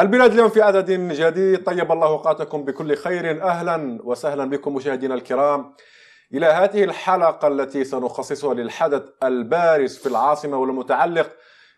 البلاد اليوم في عدد جديد طيب الله اوقاتكم بكل خير اهلا وسهلا بكم مشاهدينا الكرام الى هذه الحلقه التي سنخصصها للحدث البارز في العاصمه والمتعلق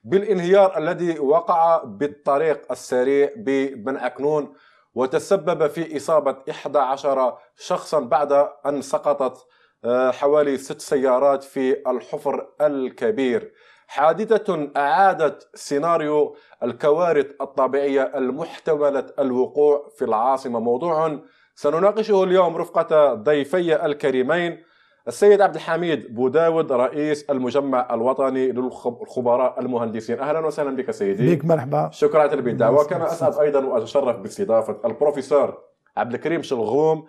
بالانهيار الذي وقع بالطريق السريع ببن عكنون وتسبب في اصابه 11 شخصا بعد ان سقطت آه، حوالي ست سيارات في الحفر الكبير حادثة أعادت سيناريو الكوارث الطبيعية المحتملة الوقوع في العاصمة موضوع سنناقشه اليوم رفقة ضيفي الكريمين السيد عبد الحميد بوداود رئيس المجمع الوطني للخبراء المهندسين اهلا وسهلا بك سيدي بك مرحبا شكرا على تلبيه الدعوه كما اسعد ايضا واتشرف باستضافه البروفيسور عبد الكريم شلغوم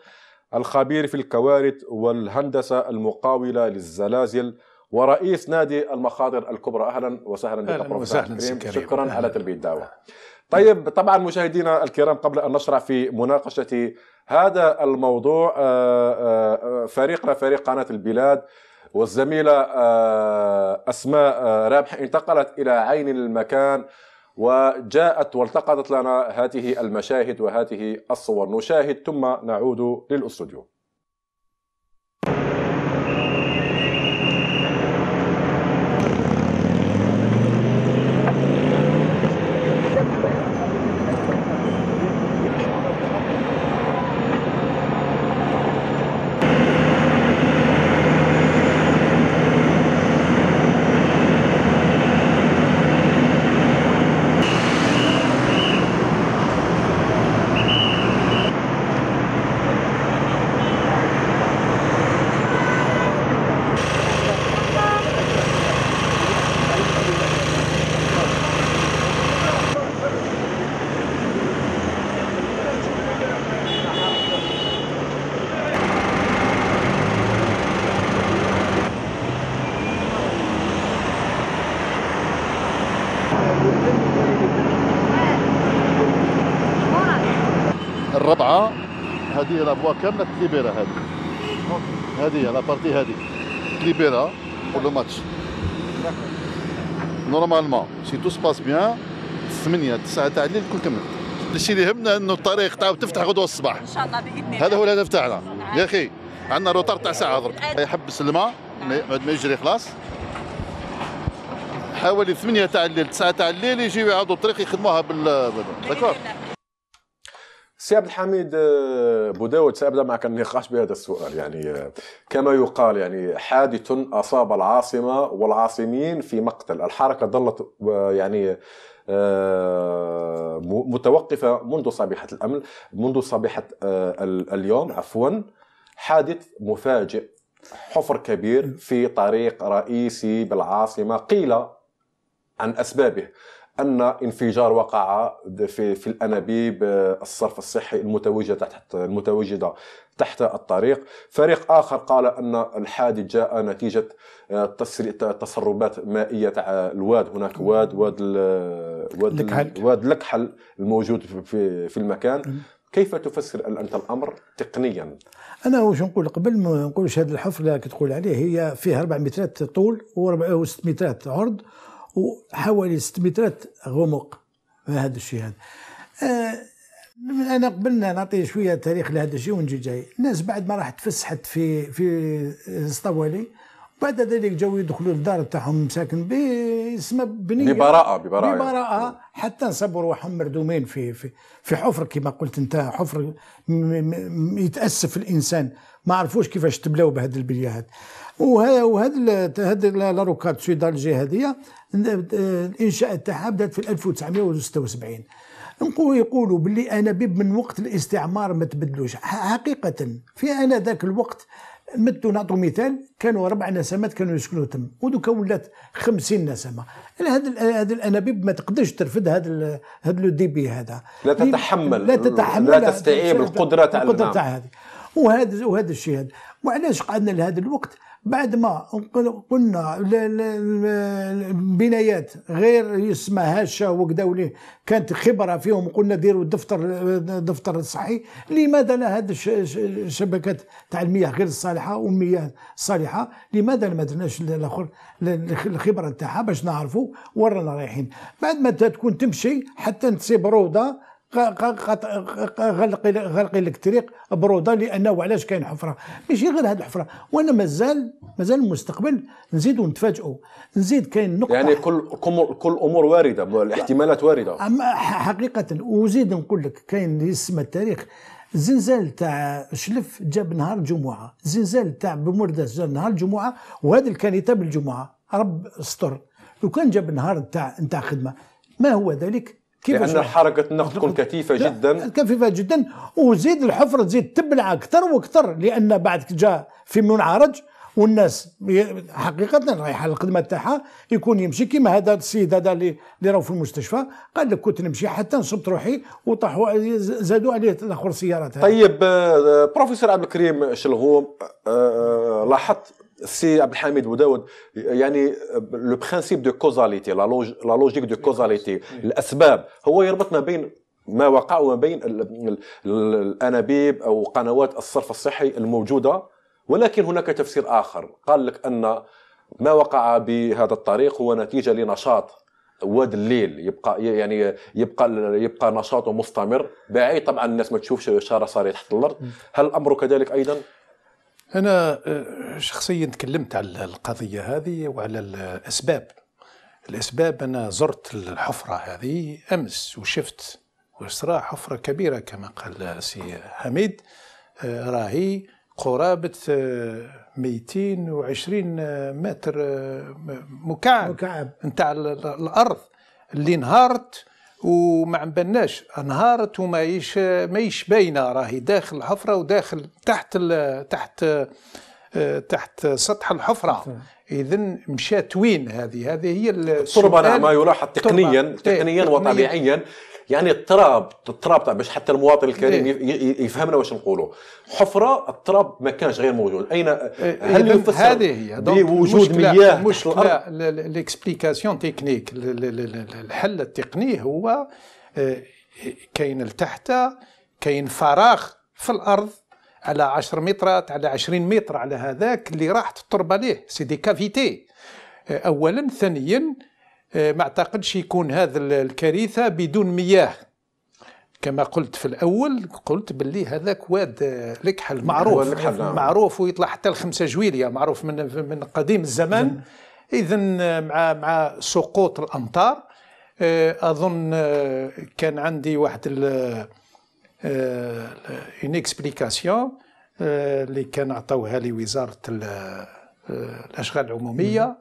الخبير في الكوارث والهندسه المقاوله للزلازل ورئيس نادي المخاطر الكبرى اهلا وسهلا بك وسهلا كريم. شكرا على تلبيه الدعوه طيب طبعا مشاهدينا الكرام قبل ان نشرع في مناقشه هذا الموضوع آه، آه، فريقنا فريق قناه البلاد والزميله آه، اسماء رابح انتقلت الى عين المكان وجاءت والتقطت لنا هذه المشاهد وهذه الصور نشاهد ثم نعود للاستوديو هذه لابوا كامله تليبيرا هذه هذه لا بارتي هذه تليبيرا بور لو ماتش نورمالمون سي تو سباس بيان 8 9 تاع الليل تكون كملت الشيء اللي يهمنا انه الطريق تعاود تفتح غدوه الصباح ان شاء الله باذن الله هذا هو الهدف تاعنا يا اخي عندنا روتار تاع ساعه ضرب يحبس الماء ما يجري خلاص حوالي 8 تاع الليل 9 تاع الليل يجيو يعاودوا الطريق يخدموها بال داكور سي عبد الحميد آه، بوداوت سأبدأ معك النقاش بهذا السؤال يعني آه، كما يقال يعني حادث أصاب العاصمة والعاصمين في مقتل الحركة ظلت يعني آه، متوقفة منذ صبيحة الأمن منذ صبيحة اليوم عفوا حادث مفاجئ حفر كبير في طريق رئيسي بالعاصمة قيل عن أسبابه ان انفجار وقع في, في الانابيب آه، الصرف الصحي المتواجده تحت المتواجده تحت الطريق فريق آخر قال أن الحادث جاء نتيجة آه، تسربات مائية تاع الواد هناك واد واد واد لكحل. واد لكحل الموجود في, في المكان كيف تفسر أنت الأمر تقنيا؟ أنا واش نقول قبل ما نقولش هذه الحفرة كتقول تقول عليه هي فيها 4 مترات طول و6 مترات عرض وحوالي 6 مترات غمق هذا الشيء هذا آه، انا قبلنا نعطي شويه تاريخ لهذا الشيء ونجي جاي الناس بعد ما راح تفسحت في في سطوالي بعد ذلك جاو يدخلوا الدار تاعهم ساكن اسمه بنيه ببراءة ببراءة ببراءة حتى نصبوا روحهم مردومين في في في حفر كما قلت انت حفر يتاسف الانسان ما عرفوش كيفاش تبلاو بهذا هذه وهذا هذه لا روكاد سود الجهاديه الانشاء تاعها بدات في 1976 نقول يقولوا باللي انابيب من وقت الاستعمار ما تبدلوش حقيقه في انا ذاك الوقت مدوا نعطوا مثال كانوا ربع نسمات كانوا يسكنوا تم ودوكا ولات 50 نسمه هذا هذا الانابيب ما تقدرش ترفد هذا هذا لو ديبي هذا لا تتحمل لا تتحمل لا تستيعب القدره تاع القدره تاع هذه وهذا وهذا الشيء هذا وعلاش قعدنا لهذا الوقت بعد ما قلنا البنايات غير يسمى هشه وكذا كانت خبره فيهم قلنا ديروا الدفتر الدفتر الصحي لماذا لا هذه الشبكات تاع المياه غير الصالحه والمياه الصالحه لماذا ما درناش الاخر الخبره تاعها باش نعرفوا ورانا رايحين بعد ما تكون تمشي حتى تصيب روضه غلق غلق الكتريق بروده لانه علاش كاين حفره ماشي غير هذه الحفره وانا مازال مازال المستقبل نزيدوا ونتفاجئوا نزيد كاين نقطه يعني كل كل الامور وارده الاحتمالات وارده أما حقيقه وزيد نقول لك كاين يسمى التاريخ الزلزال تاع شلف جاب نهار الجمعه الزلزال تاع بمرداس جاب نهار الجمعه وهذا اللي كان يتاب الجمعه رب استر لو كان جاب نهار تاع نتاع خدمه ما هو ذلك كيفاش لان حركه النقد تكون كثيفه جدا كثيفه جدا وزيد الحفره تزيد تبلع اكثر واكثر لان بعد جاء في منعرج والناس حقيقه رايحه للخدمة تاعها يكون يمشي كيما هذا السيد هذا اللي راهو في المستشفى قال لك كنت نمشي حتى نصبت روحي وطاحوا زادوا عليه تدخل سيارات طيب آه، آه، بروفيسور عبد الكريم شلغوم آه، لاحظت سي عبد الحميد وداود يعني لو برانسيب دو كوزاليتي لا لوجيك دو كوزاليتي الاسباب هو يربط ما بين ما وقع وما بين الانابيب او قنوات الصرف الصحي الموجوده ولكن هناك تفسير اخر قال لك ان ما وقع بهذا الطريق هو نتيجه لنشاط واد الليل يبقى يعني يبقى يبقى نشاطه مستمر بعيد طبعا الناس ما تشوفش شاره صارت تحت الارض هل الامر كذلك ايضا أنا آه، شخصيا تكلمت على القضية هذه وعلى الأسباب الأسباب أنا زرت الحفرة هذه أمس وشفت وصراع حفرة كبيرة كما قال سي حميد آه، راهي قرابة 220 آه، متر مكعب مكعب نتاع الأرض اللي انهارت وما عنبناش انهارت وماهيش ماهيش باينه راهي داخل الحفره وداخل تحت ال تحت آه، تحت سطح الحفره اذا مشات وين هذه هذه هي التربه نعم، ما يلاحظ إيه، تقنيا تقنيا وطبيعيا يعني التراب التراب باش حتى المواطن الكريم إيه؟ يفهمنا واش نقولوا حفره التراب ما كانش غير موجود اين إيه، إيه، هل يفسر هذه هي بوجود مياه الأرض؟ ليكسبليكاسيون تكنيك الحل التقني هو آه، كاين لتحت كاين فراغ في الارض على 10 مترات على 20 متر على هذاك اللي راحت التربه ليه سي دي كافيتي اولا ثانيا آه، ما اعتقدش يكون هذا الكارثة بدون مياه كما قلت في الاول قلت باللي هذاك واد الكحل آه، آه. معروف معروف ويطلع حتى الخمسه جويليا معروف من من قديم الزمان اذا مع مع سقوط الامطار اظن كان عندي واحد اون اكسبليكاسيون اللي كان عطوها لي وزاره الاشغال العموميه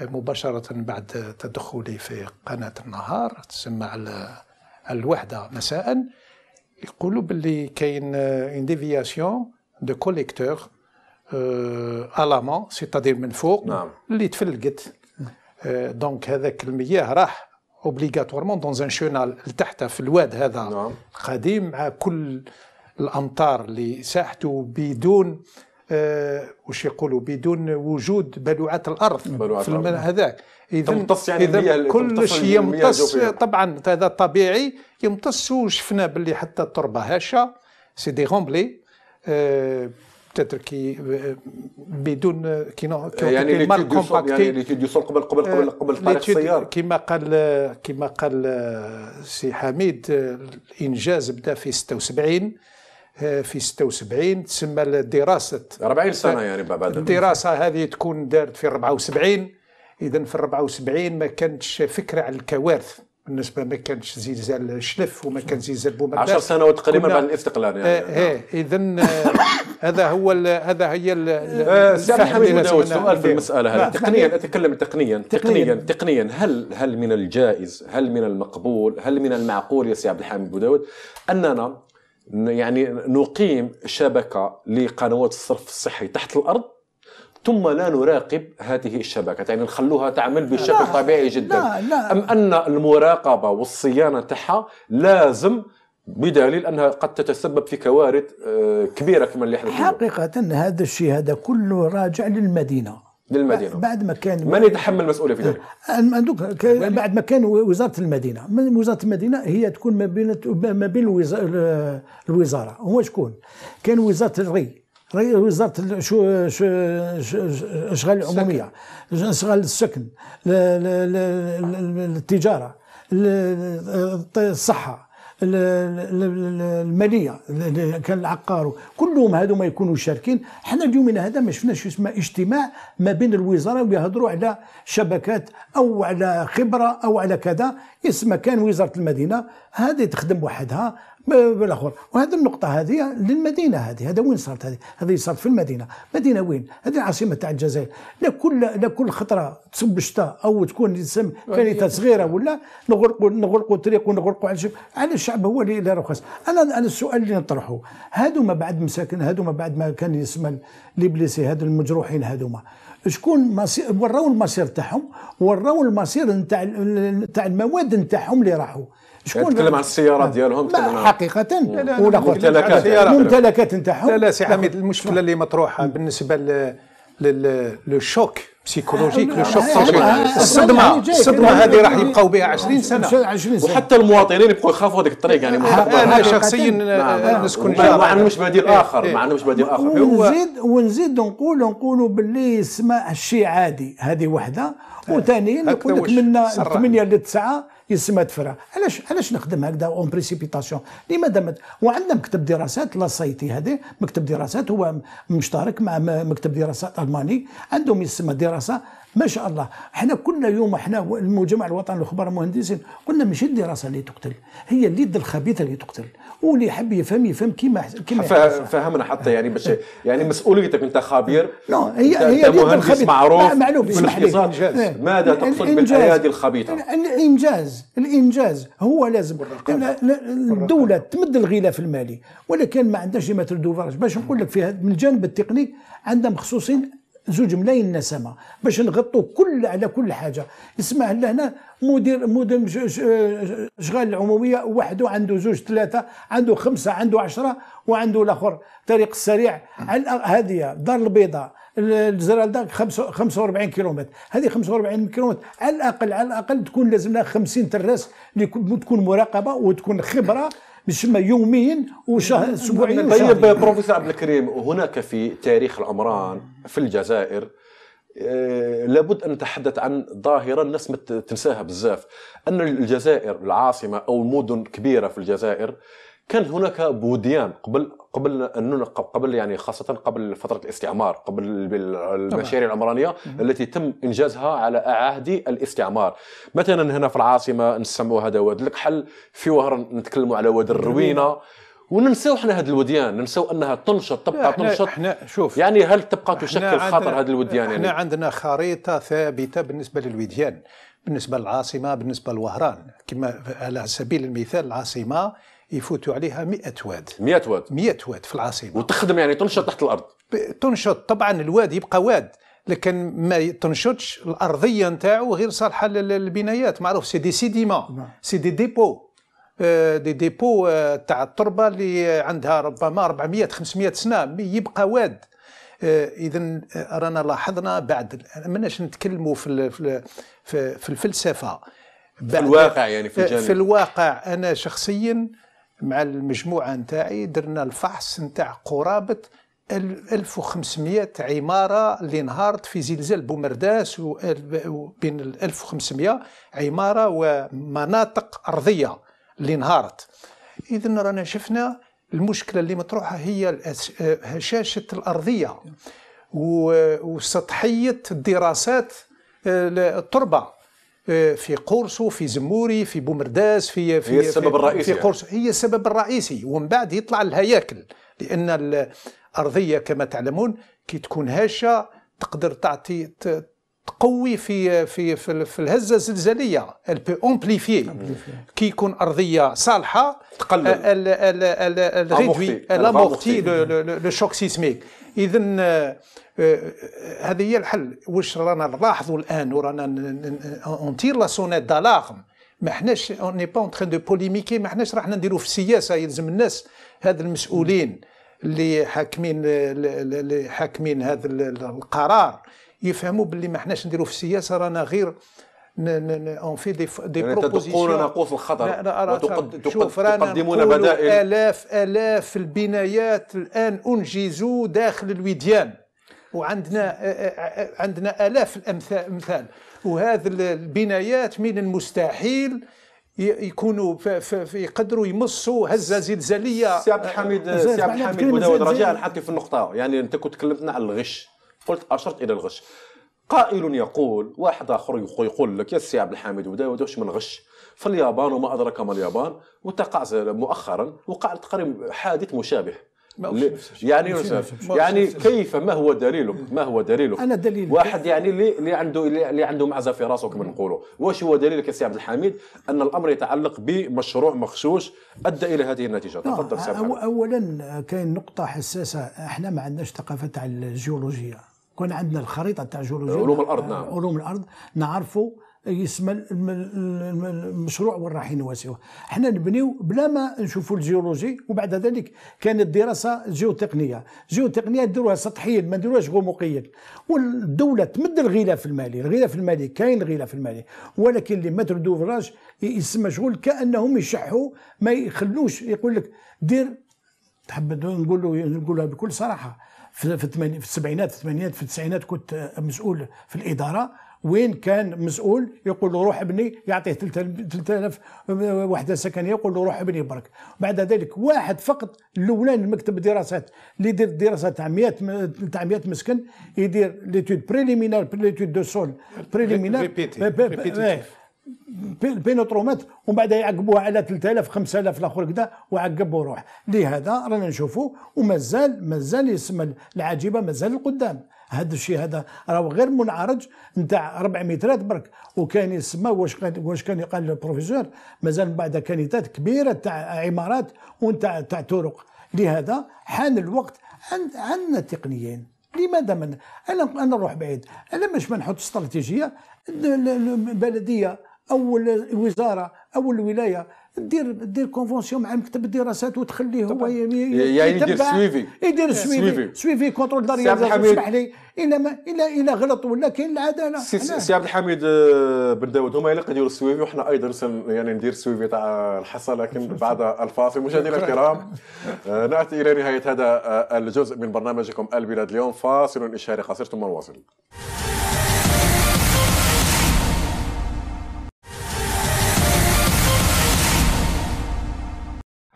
مباشرة بعد تدخلي في قناة النهار تسمى على الوحدة مساء يقولوا باللي كاين اون ديفياسيون دو كوليكتور الامون سيتادير من فوق نعم. اللي تفلقت دونك آه، هذاك المياه راح اوبليغاتوارمون دون ان شونال لتحت في الواد هذا نعم. القديم مع كل الامطار اللي ساحته بدون آه، وش يقولوا بدون وجود بلوعات الارض بلوعات في الارض هذاك اذا يعني اذا يعني كلش يمتص طبعا هذا طبيعي يمتص وشفنا باللي حتى التربه هاشه سي دي غومبلي أه كي آه، بدون كي يعني مال كومباكتي يعني ليتيد يوصل قبل قبل قبل آه، قبل طريق السياره كما قال كما قال سي حميد الانجاز بدا في 76 آه، في 76 تسمى دراسة 40 سنة يعني بعد الدراسة هذه تكون دارت في 74 إذا في 74 ما كانتش فكرة على الكوارث بالنسبة ما كانش زلزال شلف وما كان زلزال بومرداش 10 سنوات تقريبا بعد الاستقلال يعني آه, آه، إذا آه، هذا هو هذا هي السؤال سؤال في المسألة هذه نعم. تقنيا أتكلم تقنيا تقنيا تقنيا هل هل من الجائز هل من المقبول هل من المعقول يا سي عبد الحميد بوداود أننا يعني نقيم شبكة لقنوات الصرف الصحي تحت الأرض ثم لا نراقب هذه الشبكة يعني نخلوها تعمل بشكل لا طبيعي جدا لا لا أم أن المراقبة والصيانة تاعها لازم بدليل انها قد تتسبب في كوارث آه، كبيره كما اللي احنا حقيقه هذا الشيء هذا كله راجع للمدينه للمدينه بعد ما كان من يتحمل المسؤوليه في ذلك؟ أه، بعد ما كان وزاره المدينه من وزاره المدينه هي تكون ما بين ما بين الوزاره هو شكون؟ كان وزاره الري وزاره شو شو الاشغال العموميه اشغال السكن التجاره الصحه الماليه كان العقار كلهم هذو ما يكونوا شاركين حنا اليومين هذا ما شفناش اسم اجتماع ما بين الوزاره ويهضروا على شبكات او على خبره او على كذا اسم كان وزاره المدينه هذه تخدم وحدها بالاخر وهذه النقطه هذه للمدينه هذه هذا وين صارت هذه هذه صارت في المدينه مدينه وين هذه العاصمه تاع الجزائر لا كل لا كل خطره تصب الشتاء او تكون تسم كارثه صغيره ولا نغرقوا نغرقوا الطريق ونغرقوا على الشعب على الشعب هو اللي رخص انا انا السؤال اللي نطرحه هادو ما بعد مساكن هادو ما بعد ما كان يسمى ليبليسي هادو المجروحين هادوما شكون مصير وراو المصير تاعهم وراو المصير نتاع نتاع المواد نتاعهم اللي راحوا شكون تكلم عن السيارات ديالهم حقيقه الممتلكات الممتلكات نتاعهم لا لا سي حميد المشكله اللي مطروحه بالنسبه لو شوك بسيكولوجيك لو شوك الصدمه الصدمه هذه راح يبقاو بها 20 سنه 20 سنه وحتى المواطنين يبقوا يخافوا هذيك الطريق يعني انا شخصيا نعم. نعم. نسكن ما عندهمش بديل اخر ما عندهمش بديل اخر ونزيد ونزيد نقول نقولوا باللي السماء الشيء عادي هذه وحده طيب. وثانيا نقول لك من 8 ل 9 يسمى تفرع علاش علاش نخدم هكذا اون بريسيبيتاسيون لماذا مت... وعندنا مكتب دراسات لا سايتي هذا مكتب دراسات هو مشترك مع مكتب دراسات الماني عندهم يسمى دراسه ما شاء الله احنا كنا يوم احنا المجمع الوطني للخبراء المهندسين كنا مش الدراسه اللي تقتل هي اليد الخبيثه اللي تقتل واللي يحب يفهم يفهم كيما كيما فهمنا حتى يعني باش إيه. يعني مسؤوليتك انت خبير لا هي هي اليد الخبيثه معروف معلوم اسمح إيه. ماذا تقصد بالايادي الخبيثه؟ الانجاز الانجاز هو لازم الدوله تمد الغلاف المالي ولكن ما عندهاش ما تردو باش نقول لك في من الجانب التقني عندنا مخصوصين زوج ملايين نسمه باش نغطوا كل على كل حاجه اسمع لهنا مدير مدير اشغال العموميه وحده عنده زوج ثلاثه عنده خمسه عنده عشرة وعنده الاخر طريق السريع على هذه دار البيضاء داك 45 كيلومتر هذه 45 كيلومتر على الاقل على الاقل تكون لازم لها 50 تراس تكون مراقبه وتكون خبره يسمى يومين وشهر اسبوعين طيب،, طيب بروفيسور عبد الكريم هناك في تاريخ العمران في الجزائر آه، لابد ان نتحدث عن ظاهره الناس ما تنساها بزاف ان الجزائر العاصمه او مدن كبيره في الجزائر كان هناك بوديان قبل قبل أن قبل يعني خاصه قبل فتره الاستعمار قبل المشاريع العمرانيه التي تم انجازها على أعهد الاستعمار مثلا هنا في العاصمه نسموا هذا واد الكحل في وهر نتكلموا على واد الروينه وننساو حنا هذه الوديان ننساو انها تنشط تبقى احنا تنشط احنا شوف يعني هل تبقى تشكل خطر هذه الوديان احنا يعني؟ عندنا خريطه ثابته بالنسبه للوديان بالنسبه للعاصمه بالنسبه لوهران كما على سبيل المثال العاصمه يفوتوا عليها 100 واد 100 واد 100 واد في العاصمه وتخدم يعني تنشط تحت الارض تنشط طبعا الواد يبقى واد لكن ما تنشطش الارضيه نتاعو غير صالحه للبنايات معروف سي دي سيديما سي دي ديبو دي ديبو تاع التربه اللي عندها ربما 400 500 سنه يبقى واد آه، اذا آه، رانا لاحظنا بعد مناش نتكلموا في في الفلسفه في الواقع يعني في آه، الجانب في الواقع انا شخصيا مع المجموعه نتاعي درنا الفحص نتاع قرابه 1500 عمارة اللي انهارت في زلزال بومرداس بين 1500 عمارة ومناطق أرضية اللي انهارت إذا رانا شفنا المشكلة اللي مطروحة هي هشاشة الأرضية وسطحية الدراسات آه، التربة آه، في قرصو في زموري في بومرداس في في هي السبب في الرئيسي في يعني. قرصو يعني. هي السبب الرئيسي ومن بعد يطلع الهياكل لان الارضيه كما تعلمون كي تكون هشه تقدر تعطي تقوي في في في, في الهزه الزلزاليه البي peut كي يكون ارضيه صالحه تقلل elle لا مورتي لو شوك سيسميك اذا هذه هي الحل واش رانا نلاحظوا الان ورانا اونتير لا سونيت دالارم ما حناش اوني با اون ترين دو بوليميكي ما حناش راح نديروا في السياسه يلزم الناس هاد المسؤولين اللي حاكمين اللي حاكمين هذا القرار يفهموا باللي ما حناش نديروا في السياسه رانا غير اون في دي دي بروبوزيسيون يعني ناقوس الخطر وتقدمون بدائل الاف الاف البنايات الان انجزوا داخل الوديان وعندنا آه، آه، آه، عندنا الاف الامثال وهذه البنايات من المستحيل يكونوا يقدروا يمصوا هزه زلزاليه سي عبد الحميد سي عبد الحميد رجاء نحطك في النقطه يعني انت كنت تكلمتنا على الغش قلت اشرت الى الغش قائل يقول واحد اخر يقول لك يا سي عبد الحميد بوداود واش من غش في اليابان وما ادراك ما اليابان وتقع مؤخرا وقع تقريبا حادث مشابه يعني يوسف يعني كيف ما هو دليلك ما هو دليلك انا دليل واحد يعني اللي عنده اللي عنده معزه في راسه كما نقولوا واش هو دليلك يا سي عبد الحميد ان الامر يتعلق بمشروع مخشوش ادى الى هذه النتيجه آه، تفضل سي عبد اولا كاين نقطه حساسه احنا ما عندناش ثقافه تاع الجيولوجيا كون عندنا الخريطه تاع الجيولوجيا علوم الارض نعم آه، علوم الارض نعرفوا يسمى المشروع وين راح نواسيوه حنا نبنيو بلا ما نشوفوا الجيولوجي وبعد ذلك كانت دراسه جيوتقنيه جيوتقنيه ديروها سطحيا ما ديروهاش غموقيا والدوله تمد الغلاف المالي الغلاف المالي كاين الغلاف المالي ولكن اللي متر دوفراج يسمى شغل كانهم يشحوا ما يخلوش يقول لك دير تحب نقول له نقولها بكل صراحه في في السبعينات في الثمانينات في التسعينات كنت مسؤول في الاداره وين كان مسؤول يقول له روح ابني يعطيه 3000 آه، وحده سكنيه يقول له روح ابني برك بعد ذلك واحد فقط الاولاني المكتب الدراسات اللي يدير الدراسه تاع 100 تاع 100 مسكن يدير ليتود بريليمينار ليتود دو سول بريليمينار بينوترومات ومن بعد يعقبوها على 3000 5000 الاخر كذا وعقبوا روح لهذا رانا نشوفوا ومازال مازال يسمى العجيبه مازال القدام هذا الشيء هذا راهو غير منعرج نتاع 4 مترات برك وكان يسمى واش كان واش كان يقال البروفيسور مازال بعد كانيتات كبيره تاع عمارات ونتاع تاع طرق لهذا حان الوقت عندنا تقنيين لماذا من انا انا نروح بعيد انا مش ما نحط استراتيجيه البلديه او الوزاره او الولايه دير دير كونفونسيون مع المكتب الدراسات وتخليه هو يعني يدير سويفي يدير سويفي سويفي كونترول دار اسمح لي الا ما الا الا غلط ولا كاين العداله سي, سي عبد الحميد آه، بن داود هما اللي يديروا السويفي وحنا ايضا يعني ندير سويفي تاع الحصه لكن بعد الفاصل مشاهدينا الكرام آه، ناتي الى نهايه هذا آه، الجزء من برنامجكم البلاد اليوم فاصل اشهاري قصير ثم نواصل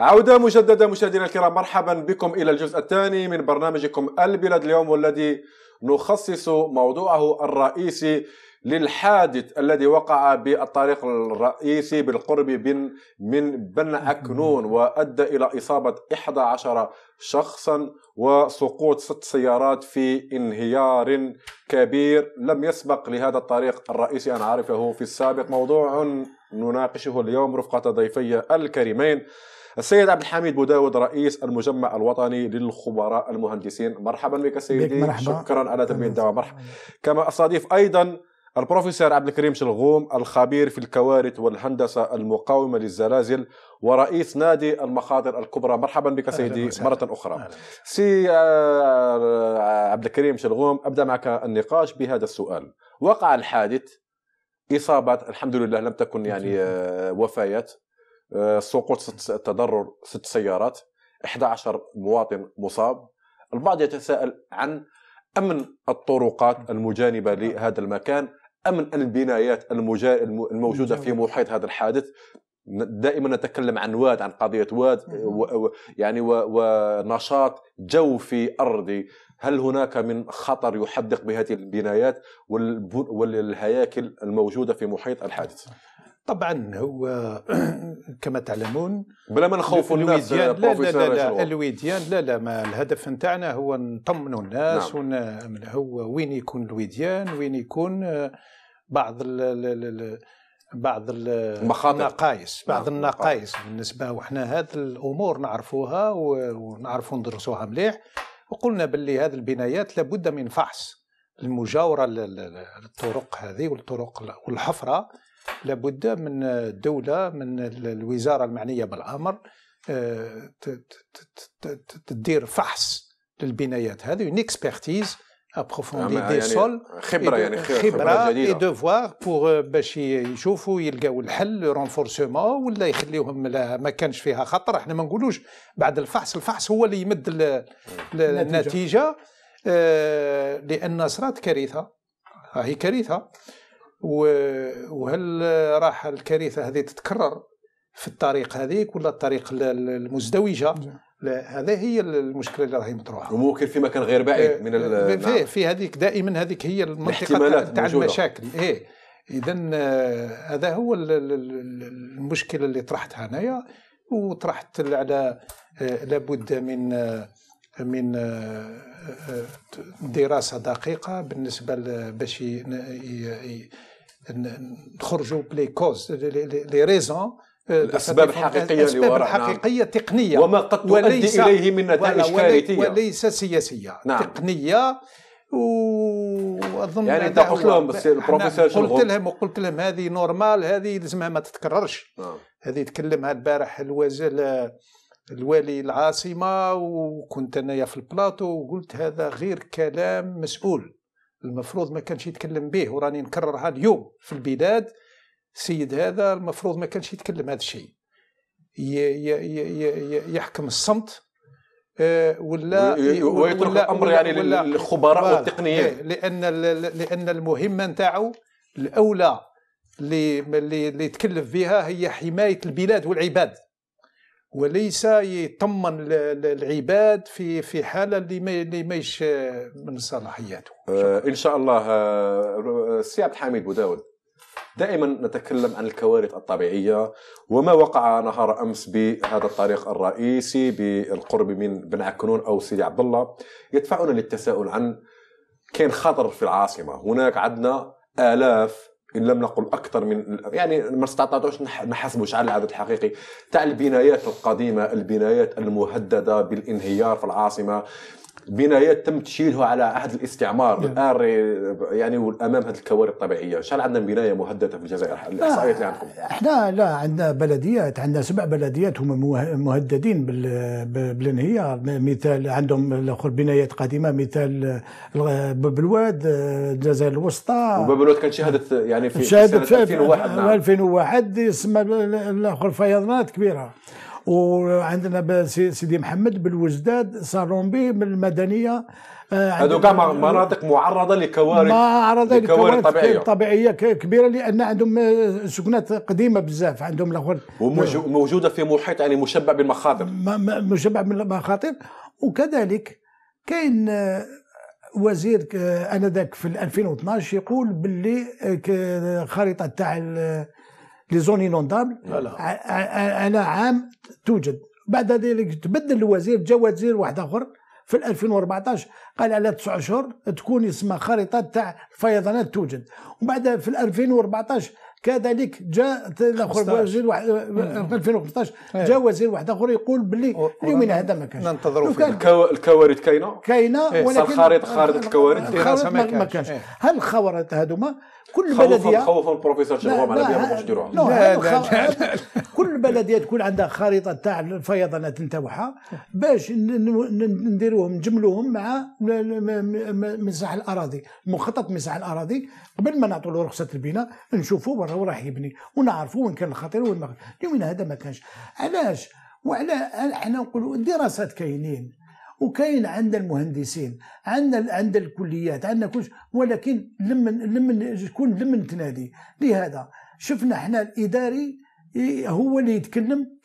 عودة مجددة مشاهدينا الكرام مرحبا بكم إلى الجزء الثاني من برنامجكم البلاد اليوم والذي نخصص موضوعه الرئيسي للحادث الذي وقع بالطريق الرئيسي بالقرب من من بن أكنون وأدى إلى إصابة 11 شخصا وسقوط ست سيارات في انهيار كبير لم يسبق لهذا الطريق الرئيسي أن عرفه في السابق موضوع نناقشه اليوم رفقة ضيفي الكريمين السيد عبد الحميد بوداود رئيس المجمع الوطني للخبراء المهندسين مرحبا بك سيدي مرحبا. شكرا على تلبيه الدعوه مرحبا كما استضيف ايضا البروفيسور عبد الكريم شلغوم الخبير في الكوارث والهندسه المقاومه للزلازل ورئيس نادي المخاطر الكبرى مرحبا بك سيدي مرة أخرى سي آه، عبد الكريم شلغوم أبدأ معك النقاش بهذا السؤال وقع الحادث إصابات الحمد لله لم تكن يعني آه، وفيات سقوط ست تضرر ست سيارات 11 مواطن مصاب البعض يتساءل عن أمن الطرقات المجانبة لهذا المكان أمن البنايات الموجودة في محيط هذا الحادث دائما نتكلم عن واد عن قضيه واد و يعني ونشاط جوفي ارضي هل هناك من خطر يحدق بهذه البنايات والهياكل الموجوده في محيط الحادث طبعا هو كما تعلمون بلا ما نخوفوا الناس لا لا لا, لا الويديان لا لا ما الهدف نتاعنا هو نطمنوا الناس نعم. ون هو وين يكون الويديان وين يكون آه، بعض ال ال الـ بعض النقائص بعض نعم. النقائص بالنسبه وحنا هذه الامور نعرفوها ونعرفوا ندرسوها مليح وقلنا باللي هذه البنايات لابد من فحص المجاوره للطرق هذه والطرق والحفره لابد من الدولة من الوزارة المعنية بالأمر آه، تدير فحص للبنايات هذه اون اكسبرتيز ابروفوندي دي سول خبره يعني خبره اي دوفوار بور باش يشوفوا يلقاو الحل رونفورسمون ولا يخليوهم ما كانش فيها خطر احنا ما نقولوش بعد الفحص الفحص هو اللي يمد النتيجه آه، لان صارت كارثه هي كارثه وهل راح الكارثه هذه تتكرر في الطريق هذيك ولا الطريق المزدوجه نعم. لا هذا هي المشكله اللي راهي مطروحه وممكن في مكان غير بعيد آه، من ال آه، في نعم. في هذيك دائما هذيك هي المنطقه تاع المشاكل ايه اذا آه، هذا هو المشكله اللي طرحتها انايا وطرحت على لابد من من دراسه دقيقه بالنسبه باش نخرجوا بلي كوز لي ريزون آه، الاسباب الحقيقيه الاسباب الحقيقيه تقنيه وما قد تؤدي اليه من نتائج كارثيه وليس سياسيه نعم. تقنيه واظن يعني انت قلت لهم البروفيسور قلت لهم وقلت لهم هذه نورمال هذه لازمها ما تتكررش نعم. هذه تكلمها البارح الوزير الوالي العاصمه وكنت انايا في البلاطو وقلت هذا غير كلام مسؤول المفروض ما كانش يتكلم به وراني نكررها اليوم في البلاد السيد هذا المفروض ما كانش يتكلم هذا الشيء يحكم الصمت آه، ولا ويترك ولا الامر يعني للخبراء والتقنيين إيه، لان لان المهمه نتاعو الاولى اللي اللي يتكلف بها هي حمايه البلاد والعباد وليس يطمن العباد في في حاله اللي ما اللي ماهيش آه، من صلاحياته آه ان شاء الله آه، سي عبد الحميد بوداول دائما نتكلم عن الكوارث الطبيعيه وما وقع نهار امس بهذا الطريق الرئيسي بالقرب من بن عكنون او سيدي عبد الله يدفعنا للتساؤل عن كاين خطر في العاصمه هناك عندنا الاف ان لم نقل اكثر من يعني ما استطعتوش نحاسبوش على العدد الحقيقي تاع البنايات القديمه البنايات المهدده بالانهيار في العاصمه بنايات تم تشيلها على عهد الاستعمار نعم. الان يعني امام هذه الكوارث الطبيعيه شحال عندنا بنايه مهدده في الجزائر آه، الاحصائيات اللي عندكم احنا لا عندنا بلديات عندنا سبع بلديات هم مهددين بالانهيار مثال عندهم الاخر بنايات قديمه مثال باب الواد الجزائر الوسطى وباب الواد كانت شهدت يعني في شهدت سنه 2001 نعم. 2001 يسمى الاخر فيضانات كبيره وعندنا سيدي محمد بالوجداد به من المدنيه هذو كاع مناطق معرضه لكوارث معرضه لكوارث طبيعيه طبيعيه كبيره لان عندهم آه، سكنات قديمه بزاف عندهم الاخوان وموجوده في محيط يعني مشبع بالمخاطر مشبع بالمخاطر وكذلك كاين آه، وزير آه، انذاك في 2012 يقول باللي خريطه تاع لي زون انوندابل على عام توجد بعد ذلك تبدل الوزير جا وزير واحد اخر في 2014 قال على تسع اشهر تكون يسمى خريطه تاع الفيضانات توجد وبعد في 2014 كذلك جاء الاخر وزير واحد 2015 إيه. جاء وزير واحد اخر يقول باللي اليومين هذا ما كانش ننتظروا كان الكوارث كاينه كاينه إيه، ولكن الخريطه خارطه الكوارث إيه. ما كانش هل الخوارط هذوما كل بلديه خوفوا البروفيسور شنو على بها باش يديروها لا لا كل بلديه تكون عندها خريطه تاع الفيضانات نتاعها باش نديروهم نجملوهم مع مساحه الاراضي مخطط مساحه الاراضي قبل ما نعطوا له رخصه البناء نشوفوا وين راح يبني ونعرفوا وين كان الخطير وين ما اليومين هذا ما كانش علاش وعلى احنا نقولوا الدراسات كاينين وكاين عند المهندسين عند عند الكليات عندنا كل ولكن لمن لمن شكون لمن تنادي لهذا شفنا احنا الاداري إيه، هو اللي يتكلم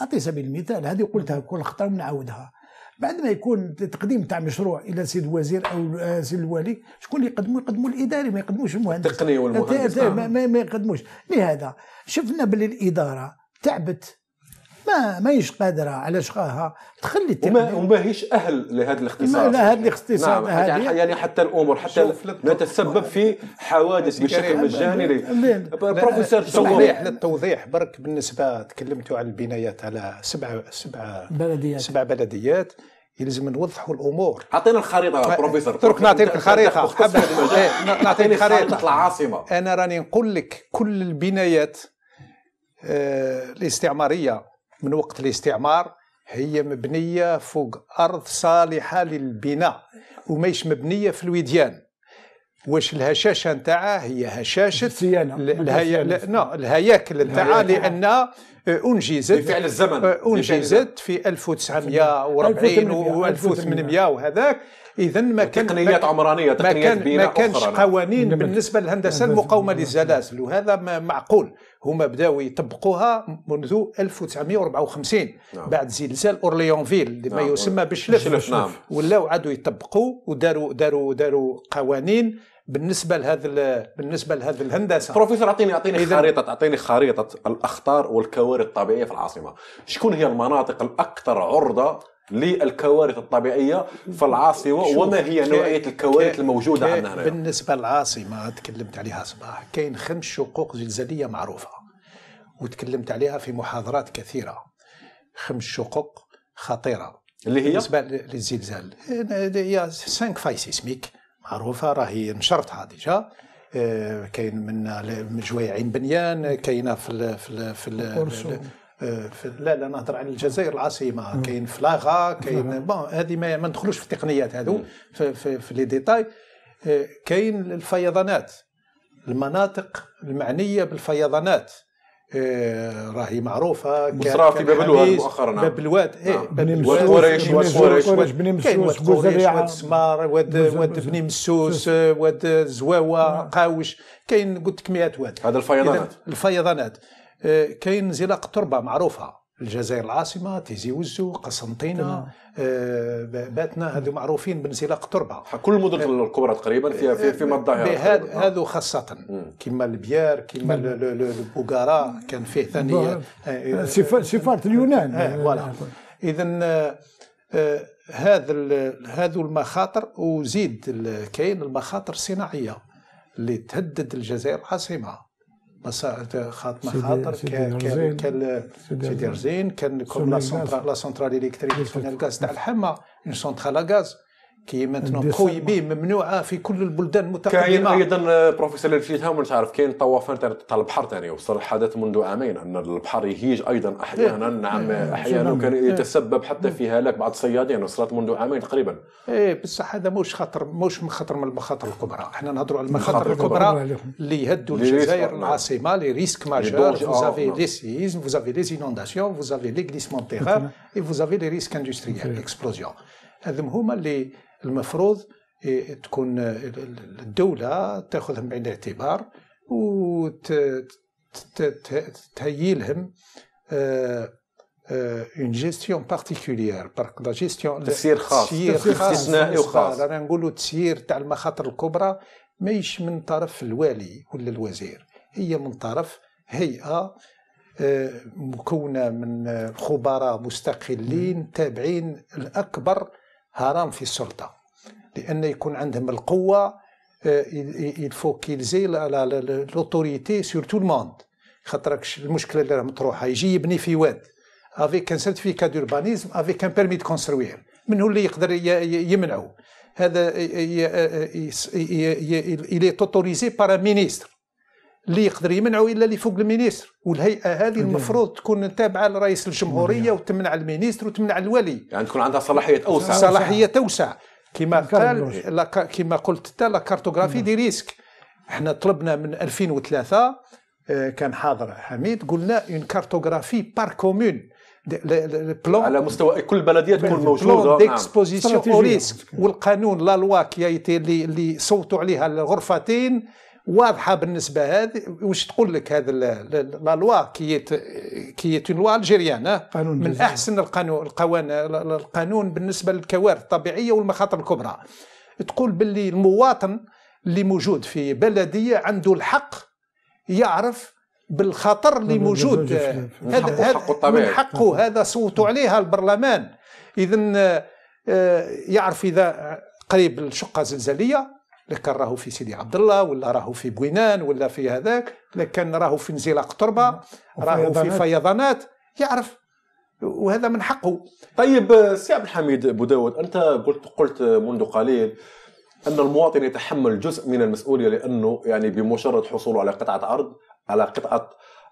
اعطي سبيل المثال هذه قلتها كل خطا ونعاودها بعد ما يكون تقديم تاع مشروع الى سيد الوزير او سيد الوالي شكون اللي يقدموا يقدموا الاداري ما يقدموش المهندس التقنيه والمهندس نعم. ما, ما يقدموش لهذا شفنا باللي الاداره تعبت ما ماهيش قادره على شقاها تخلي وما وماهيش اهل لهذا الاختصاص لهذا الاختصاص نعم. يعني, يعني, حتى الامور حتى تسبب في حوادث بشكل مجاني بروفيسور توضيح للتوضيح برك بالنسبه تكلمتوا على البنايات على سبع سبع بلديات سبع بلديات يلزم نوضحوا الامور اعطينا الخريطه يا بروفيسور ترك نعطيك الخريطه إيه، نعطيك يعني الخريطه تطلع عاصمه انا راني نقول لك كل البنايات آه، الاستعماريه من وقت الاستعمار هي مبنية فوق أرض صالحة للبناء وماش مبنية في الوديان واش الهشاشه نتاعها هي هشاشه الهي... لا الهياكل نتاعها لانها انجزت بفعل الزمن انجزت في 1940 و 1800 وهذاك اذا ما كان تقنيات عمرانيه تقنيات ما, ما كانش نعم. قوانين نعم. بالنسبه للهندسه نعم. المقاومه للزلازل وهذا ما معقول هما بداوا يطبقوها منذ 1954 نعم. بعد زلزال اورليونفيل ما نعم. يسمى بالشلف بشلف نعم. ولاو عادوا يطبقوا وداروا داروا داروا قوانين بالنسبه لهذا بالنسبه لهذا الهندسه بروفيسور اعطيني اعطيني خريطه اعطيني خريطه الاخطار والكوارث الطبيعيه في العاصمه شكون هي المناطق الاكثر عرضه للكوارث الطبيعيه في العاصمه وما هي نوعيه الكوارث الموجوده عندنا هنا بالنسبه للعاصمه تكلمت عليها صباح كاين خمس شقوق زلزاليه معروفه وتكلمت عليها في محاضرات كثيره خمس شقوق خطيره اللي هي بالنسبه للزلزال هي سانك فاي سيسميك معروفه راهي نشرتها آه، ديجا كاين من جويعين بنيان كاينه في الـ في الـ في الـ في لا لا نهضر عن الجزائر العاصمه كاين فلاغا كاين بون هذه ما ندخلوش في التقنيات هذو في, في, في لي ديتاي كاين الفيضانات المناطق المعنيه بالفيضانات راهي معروفه مصرا في باب الواد مؤخرا باب الواد ايه بني مسوس وريش وريش بني مسوس واد سمار واد واد بني مسوس واد زواوه قاوش كاين قلت لك مئات واد هذا الفيضانات الفيضانات آه، كاين انزلاق تربه معروفه الجزائر العاصمة تيزي وزو قسنطينة نعم. آه باتنا هذو معروفين بانزلاق تربة كل المدن آه، الكبرى تقريبا فيها في في آه، الظاهرة هذو خاصة كما البيار كما البوغارا كان فيه ثانية سفارة اليونان آه إذا هذا هذو المخاطر وزيد كاين المخاطر الصناعية اللي تهدد الجزائر العاصمة خاط مخاطر خاطر كان سيدي رزين كان كوم لا سونترال الكتريك كان الغاز تاع الحمى اون سونترال غاز كي مانتنون برويبي ممنوعه في كل البلدان المتقدمه كاين ايضا آه، بروفيسور اللي مشيتها وما تعرف كاين طوافان تاع البحر ثاني وصل حدث منذ عامين ان البحر يهيج ايضا احيانا إيه. نعم إيه. احيانا وكان إيه. يتسبب حتى في هلاك بعض الصيادين وصلت منذ عامين تقريبا ايه بصح هذا موش خطر موش من خطر من المخاطر الكبرى احنا نهضروا على المخاطر الكبرى اللي يهدوا الجزائر نعم. العاصمه لي ريسك ماجور فوزافي لي سيزم فوزافي لي زينونداسيون فوزافي لي غليسمون تيغار اي فوزافي لي ريسك اندستريال اكسبلوزيون هذم هما اللي المفروض إيه، تكون الدولة تاخذهم بعين الاعتبار وتهيي لهم اون جيستيون بارتيكولير برك لا جيستيون تسيير خاص تسيير خاص استثنائي وخاص رانا نقولوا تسيير تاع المخاطر الكبرى ماهيش من طرف الوالي ولا الوزير هي من طرف هيئه آه، مكونه من خبراء مستقلين تابعين الاكبر هرم في السلطه لان يكون عندهم القوه il faut qu'ils aient l'autorité sur tout le monde خاطرك المشكله اللي راه مطروحه يجي يبني في واد افيك ان سيرتيفيكا دوربانيزم افيك ان بيرمي دو من هو اللي يقدر يمنعه هذا il est autorisé par un ministre اللي يقدر يمنعوا الا اللي فوق المينيستر والهيئه هذه أيوة. المفروض تكون تابعه لرئيس الجمهوريه أيوة. وتمنع المينيستر وتمنع الولي يعني تكون عندها صلاحيه اوسع صلاحيه اوسع كما قال كما قلت انت لا كارتوغرافي نعم. دي ريسك احنا طلبنا من 2003 آه، كان حاضر حميد قلنا اون كارتوغرافي بار كومون على مستوى كل بلديه تكون موجوده ديكسبوزيسيون او ريسك والقانون لا لوا كي اللي صوتوا عليها الغرفتين واضحه بالنسبه هذه واش تقول لك هذا لا لوا كي كي لوا الجيريان قانون من احسن القانون القوانين القانون بالنسبه للكوارث الطبيعيه والمخاطر الكبرى تقول باللي المواطن اللي موجود في بلديه عنده الحق يعرف بالخطر اللي موجود هذا حقه من حقه هذا صوتوا عليها البرلمان اذا آه، يعرف اذا قريب الشقه زلزاليه لكان راهو في سيدي عبد الله ولا راهو في بوينان ولا في هذاك لكان راهو في انزلاق تربه نعم. راهو في فيضانات يعرف وهذا من حقه طيب سي عبد الحميد بوداود انت قلت قلت منذ قليل ان المواطن يتحمل جزء من المسؤوليه لانه يعني بمجرد حصوله على قطعه ارض على قطعه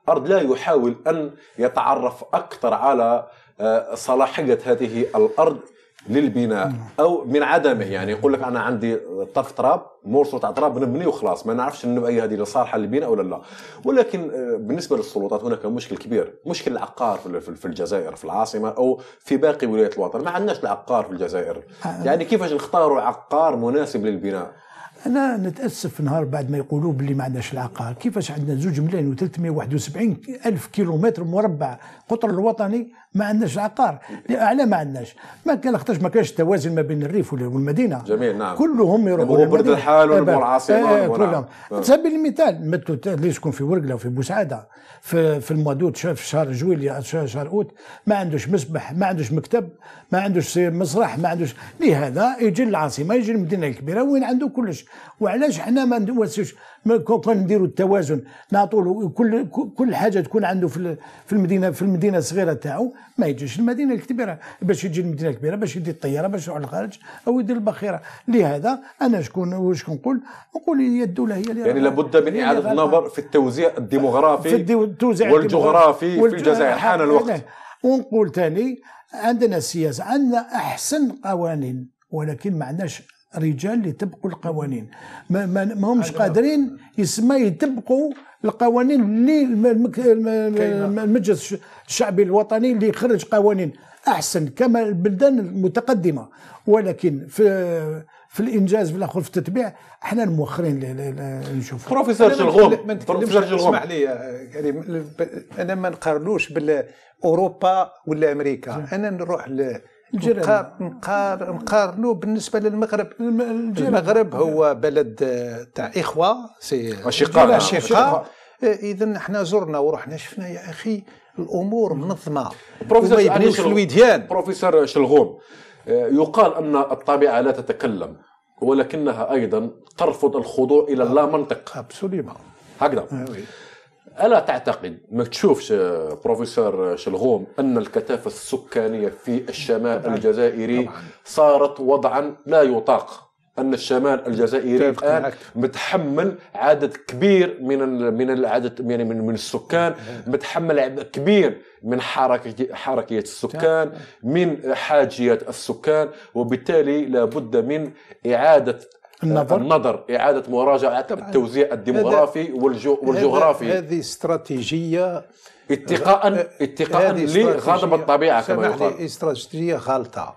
ارض لا يحاول ان يتعرف اكثر على آه، صلاحيه هذه الارض للبناء نعم. او من عدمه يعني يقول لك انا عندي طرف تراب مورسو تاع تراب نبني وخلاص ما نعرفش النوعيه هذه صالحه للبناء ولا لا ولكن آه، بالنسبه للسلطات هناك مشكل كبير مشكل العقار في الجزائر في العاصمه او في باقي ولايات الوطن ما عندناش العقار في الجزائر آه. يعني كيفاش نختاروا عقار مناسب للبناء انا نتاسف نهار بعد ما يقولوا باللي ما عندناش العقار كيفاش عندنا زوج ملايين و371 الف كيلومتر مربع قطر الوطني ما عندناش عقار على ما عندناش ما كان خاطرش ما كانش توازن ما بين الريف والمدينه جميل نعم كلهم يروحوا برد الحال والعاصمه آه، نعم. كلهم على آه. سبيل المثال اللي يسكن في ورقله وفي بوسعاده في في الموادوت في شهر جويليا شهر اوت ما عندوش مسبح ما عندوش مكتب ما عندوش مسرح ما عندوش لهذا يجي العاصمه يجي المدينه الكبيره وين عنده كلش وعلاش حنا ما ندوسوش كون نديروا التوازن نعطوا كل كل حاجه تكون عنده في المدينه في المدينه الصغيره تاعو ما يجيش المدينه الكبيره باش يجي المدينه الكبيره باش يدي الطياره باش يروح للخارج او يدير البخيره لهذا انا شكون واش كنقول نقول هي الدوله هي اللي يعني لابد من اعاده النظر في التوزيع الديموغرافي في التوزيع والجغرافي في الجزائر حان الوقت ونقول ثاني عندنا السياسه عندنا احسن قوانين ولكن ما عندناش رجال اللي يطبقوا القوانين ما, ما, ما همش أيوة. قادرين يسمى يطبقوا القوانين اللي المجلس الشعبي الوطني اللي خرج قوانين احسن كما البلدان المتقدمه ولكن في في الانجاز في الاخر في التتبيع احنا المؤخرين نشوف بروفيسور جلغوم بروفيسور جلغوم اسمح لي كريم انا ما نقارنوش بالاوروبا ولا امريكا انا نروح ل نقارنوا بالنسبه للمغرب المغرب هو بلد تاع اخوه سي اشقاء اشقاء اذا احنا زرنا ورحنا شفنا يا اخي الامور منظمه بروفيسور يبنوش الوديان بروفيسور شلغوم آه، يقال ان الطبيعه لا تتكلم ولكنها ايضا ترفض الخضوع الى اللا منطق ابسوليما هكذا آه، الا تعتقد ما تشوفش آه، بروفيسور شلغوم ان الكثافه السكانيه في الشمال الجزائري صارت وضعا لا يطاق ان الشمال الجزائري الان متحمل عدد كبير من من العدد يعني من, من السكان متحمل عدد كبير من حركه حركيه السكان من حاجيات السكان وبالتالي لابد من اعاده النظر النظر اعاده مراجعه التوزيع الديموغرافي والجغرافي هذه استراتيجيه اتقاء اتقاء لغضب الطبيعه كما يقال استراتيجيه غالطه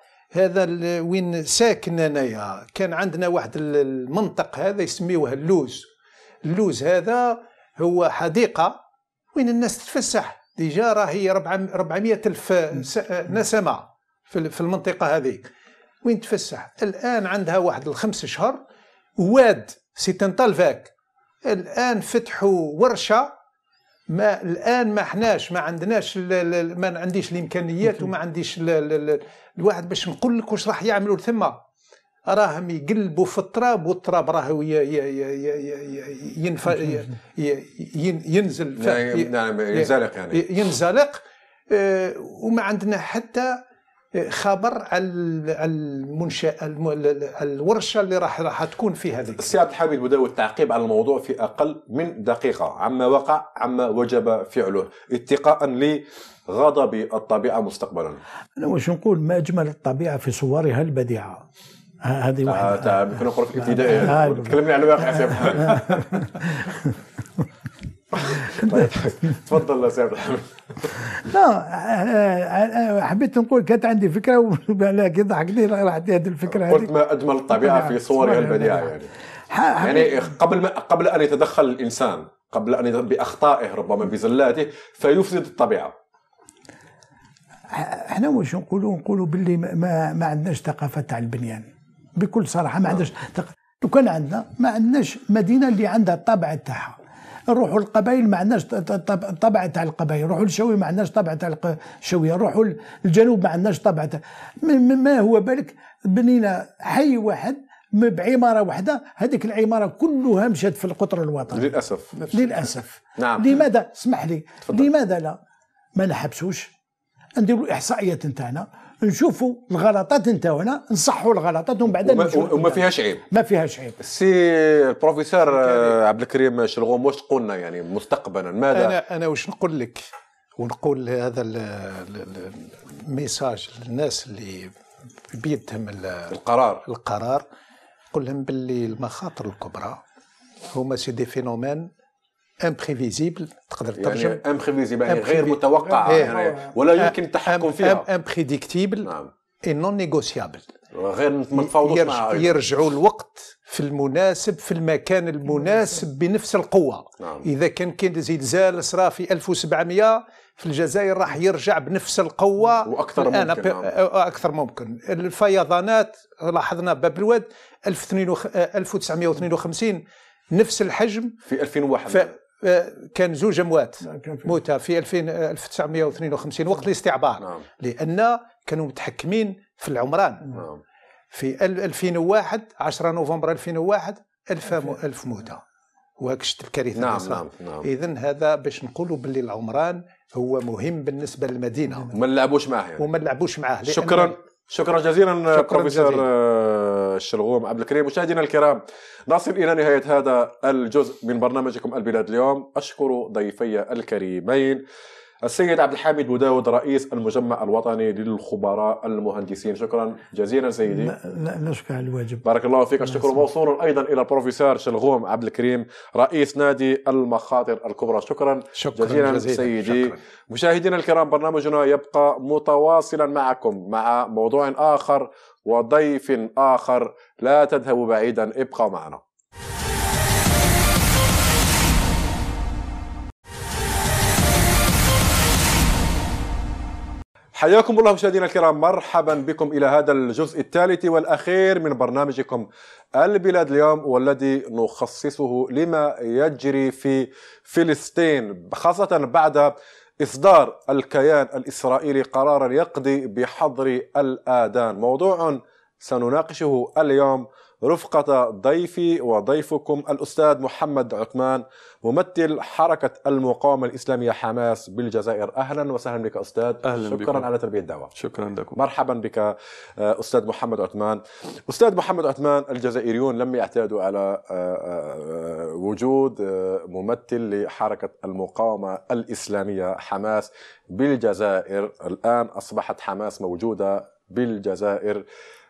هذا وين ساكن انايا كان عندنا واحد المنطق هذا يسميوه اللوز اللوز هذا هو حديقه وين الناس تتفسح ديجا راهي 400 الف نسمه في المنطقه هذيك وين تفسح الان عندها واحد الخمس شهر واد سيتان طالفاك الان فتحوا ورشه ما الان ما حناش ما عندناش ما عنديش الامكانيات وما عنديش الواحد باش نقول لك واش راح يعملوا ثما راهم يقلبوا في التراب والتراب راه ينف... ينزل ينزلق يعني ينزلق آه، وما عندنا حتى خبر على المنشأ الورشه اللي راح راح تكون في هذه سي عبد الحميد بداو التعقيب على الموضوع في اقل من دقيقه عما وقع عما وجب فعله اتقاء لغضب الطبيعه مستقبلا انا واش نقول ما اجمل الطبيعه في صورها البديعه هذه آه، واحده يمكن نقول في آه. ابتدائي تكلمني آه، على الواقع طيب،, طيب تفضل استاذ لا حبيت نقول كانت عندي فكره ولكن ضحكتني راحت هذه الفكره قلت ما اجمل الطبيعه في صورها البديعه يعني يعني قبل ما قبل ان يتدخل الانسان قبل ان باخطائه ربما بزلاته فيفسد الطبيعه احنا واش نقولوا نقولوا باللي ما, ما عندناش ثقافه تاع البنيان بكل صراحه ما نعم. عندناش لو كان عندنا ما عندناش مدينه اللي عندها الطابع تاعها نروحوا للقبائل ما عندناش طبع تاع القبائل نروحوا للشوي ما عندناش طبع تاع الشويه نروحوا للجنوب ما عندناش طبع تاع ما هو بالك بنينا حي واحد بعمارة واحدة هذيك العمارة كلها مشات في القطر الوطني للأسف للأسف نعم. نعم لماذا اسمح لي تفضل. لماذا لا ما نحبسوش نديروا الإحصائيات نتاعنا نشوفوا الغلطات نتاعنا نصحوا الغلطات ومن بعد وما فيهاش عيب ما فيهاش عيب سي البروفيسور عبد الكريم شلغوم واش تقول لنا يعني مستقبلا ماذا انا انا واش نقول لك ونقول هذا الميساج للناس اللي بيدهم القرار القرار نقول لهم باللي المخاطر الكبرى هما سي دي فينومين امبريفيزيبل تقدر يعني ترجم يعني امبريفيزيبل يعني غير متوقع إيه. يعني ولا يمكن التحكم فيها امبريديكتيبل نعم اي نون نيغوسيابل غير متفاوض يرج... يرجعوا الوقت في المناسب في المكان المناسب نعم. بنفس القوة نعم. إذا كان كاين زلزال صرا في 1700 في الجزائر راح يرجع بنفس القوة وأكثر ممكن ب... نعم. أكثر ممكن الفيضانات لاحظنا باب الواد 1952 نفس الحجم في 2001 في... آه، كان زوج اموات نعم، موتى في 2000 1952 آه، وقت الاستعبار نعم. لان كانوا متحكمين في العمران نعم. في 2001 10 نوفمبر 2001 1000 1000 موتى وهاك شفت الكارثه نعم،, نعم نعم, نعم. اذا هذا باش نقولوا باللي العمران هو مهم بالنسبه للمدينه وما نلعبوش معاه يعني. وما نلعبوش معاه شكرا شكرا جزيلا شكرا بروفيسور جزيلا. آه، الشلغوم عبد الكريم مشاهدينا الكرام نصل إلى نهاية هذا الجزء من برنامجكم البلاد اليوم أشكر ضيفي الكريمين السيد عبد الحميد بوداود رئيس المجمع الوطني للخبراء المهندسين شكرا جزيلا سيدي لا, لا شكرا على الواجب بارك الله فيك الشكر موصول ايضا الى البروفيسور شلغوم عبد الكريم رئيس نادي المخاطر الكبرى شكرا, شكرا جزيلا, جزيلا سيدي شكرا. مشاهدينا الكرام برنامجنا يبقى متواصلا معكم مع موضوع اخر وضيف اخر لا تذهبوا بعيدا ابقوا معنا حياكم الله مشاهدينا الكرام مرحبا بكم الى هذا الجزء الثالث والاخير من برنامجكم البلاد اليوم والذي نخصصه لما يجري في فلسطين خاصه بعد اصدار الكيان الاسرائيلي قرارا يقضي بحظر الاذان موضوع سنناقشه اليوم رفقة ضيفي وضيفكم الأستاذ محمد عثمان ممثل حركة المقاومة الإسلامية حماس بالجزائر أهلا وسهلا بك أستاذ أهلا شكرا بكم. على تلبية الدعوة شكرا لكم مرحبا بك آه، أستاذ محمد عثمان أستاذ محمد عثمان الجزائريون لم يعتادوا على آه، آه، وجود ممثل لحركة المقاومة الإسلامية حماس بالجزائر الآن أصبحت حماس موجودة بالجزائر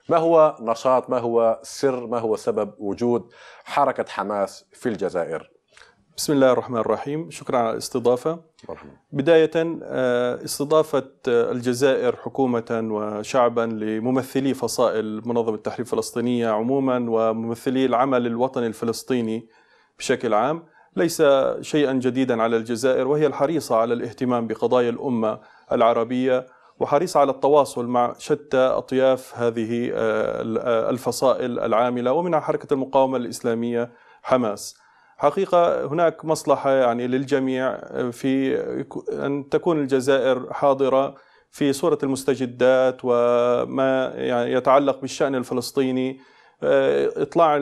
ما هو نشاط ما هو سر ما هو سبب وجود حركة حماس في الجزائر بسم الله الرحمن الرحيم شكرا على الاستضافة مرحبا. بداية آه، استضافة آه، الجزائر حكومة وشعبا لممثلي فصائل منظمة التحرير الفلسطينية عموما وممثلي العمل الوطني الفلسطيني بشكل عام ليس شيئا جديدا على الجزائر وهي الحريصة على الاهتمام بقضايا الأمة العربية وحريص على التواصل مع شتى أطياف هذه آه، الفصائل العاملة ومنها حركة المقاومة الإسلامية حماس حقيقة هناك مصلحة يعني للجميع آه، في أن تكون الجزائر حاضرة في صورة المستجدات وما يعني يتعلق بالشأن الفلسطيني آه، إطلاع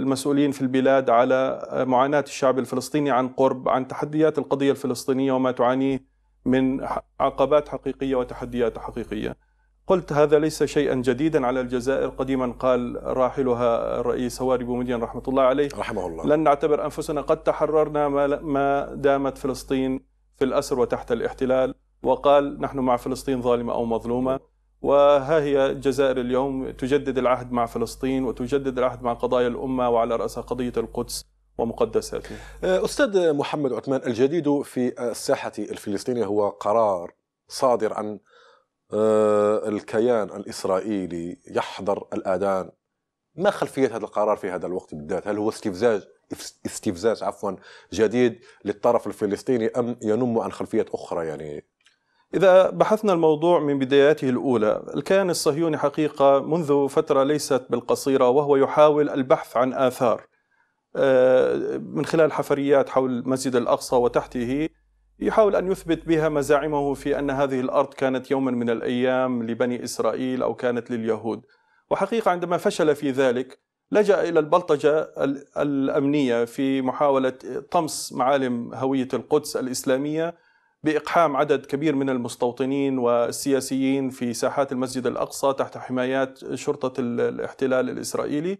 المسؤولين في البلاد على معاناة الشعب الفلسطيني عن قرب عن تحديات القضية الفلسطينية وما تعانيه من عقبات حقيقيه وتحديات حقيقيه. قلت هذا ليس شيئا جديدا على الجزائر قديما قال راحلها الرئيس هواري بومدين رحمه الله عليه رحمه الله لن نعتبر انفسنا قد تحررنا ما دامت فلسطين في الاسر وتحت الاحتلال وقال نحن مع فلسطين ظالمه او مظلومه وها هي الجزائر اليوم تجدد العهد مع فلسطين وتجدد العهد مع قضايا الامه وعلى راسها قضيه القدس ومقدساته آه، أستاذ محمد عثمان الجديد في الساحة الفلسطينية هو قرار صادر عن آه، الكيان الإسرائيلي يحضر الآذان ما خلفية هذا القرار في هذا الوقت بالذات هل هو استفزاز استفزاز عفوا جديد للطرف الفلسطيني أم ينم عن خلفية أخرى يعني إذا بحثنا الموضوع من بداياته الأولى الكيان الصهيوني حقيقة منذ فترة ليست بالقصيرة وهو يحاول البحث عن آثار آه، من خلال حفريات حول المسجد الأقصى وتحته يحاول أن يثبت بها مزاعمه في أن هذه الأرض كانت يوما من الأيام لبني إسرائيل أو كانت لليهود وحقيقة عندما فشل في ذلك لجأ إلى البلطجة الأمنية في محاولة طمس معالم هوية القدس الإسلامية بإقحام عدد كبير من المستوطنين والسياسيين في ساحات المسجد الأقصى تحت حمايات شرطة الاحتلال الإسرائيلي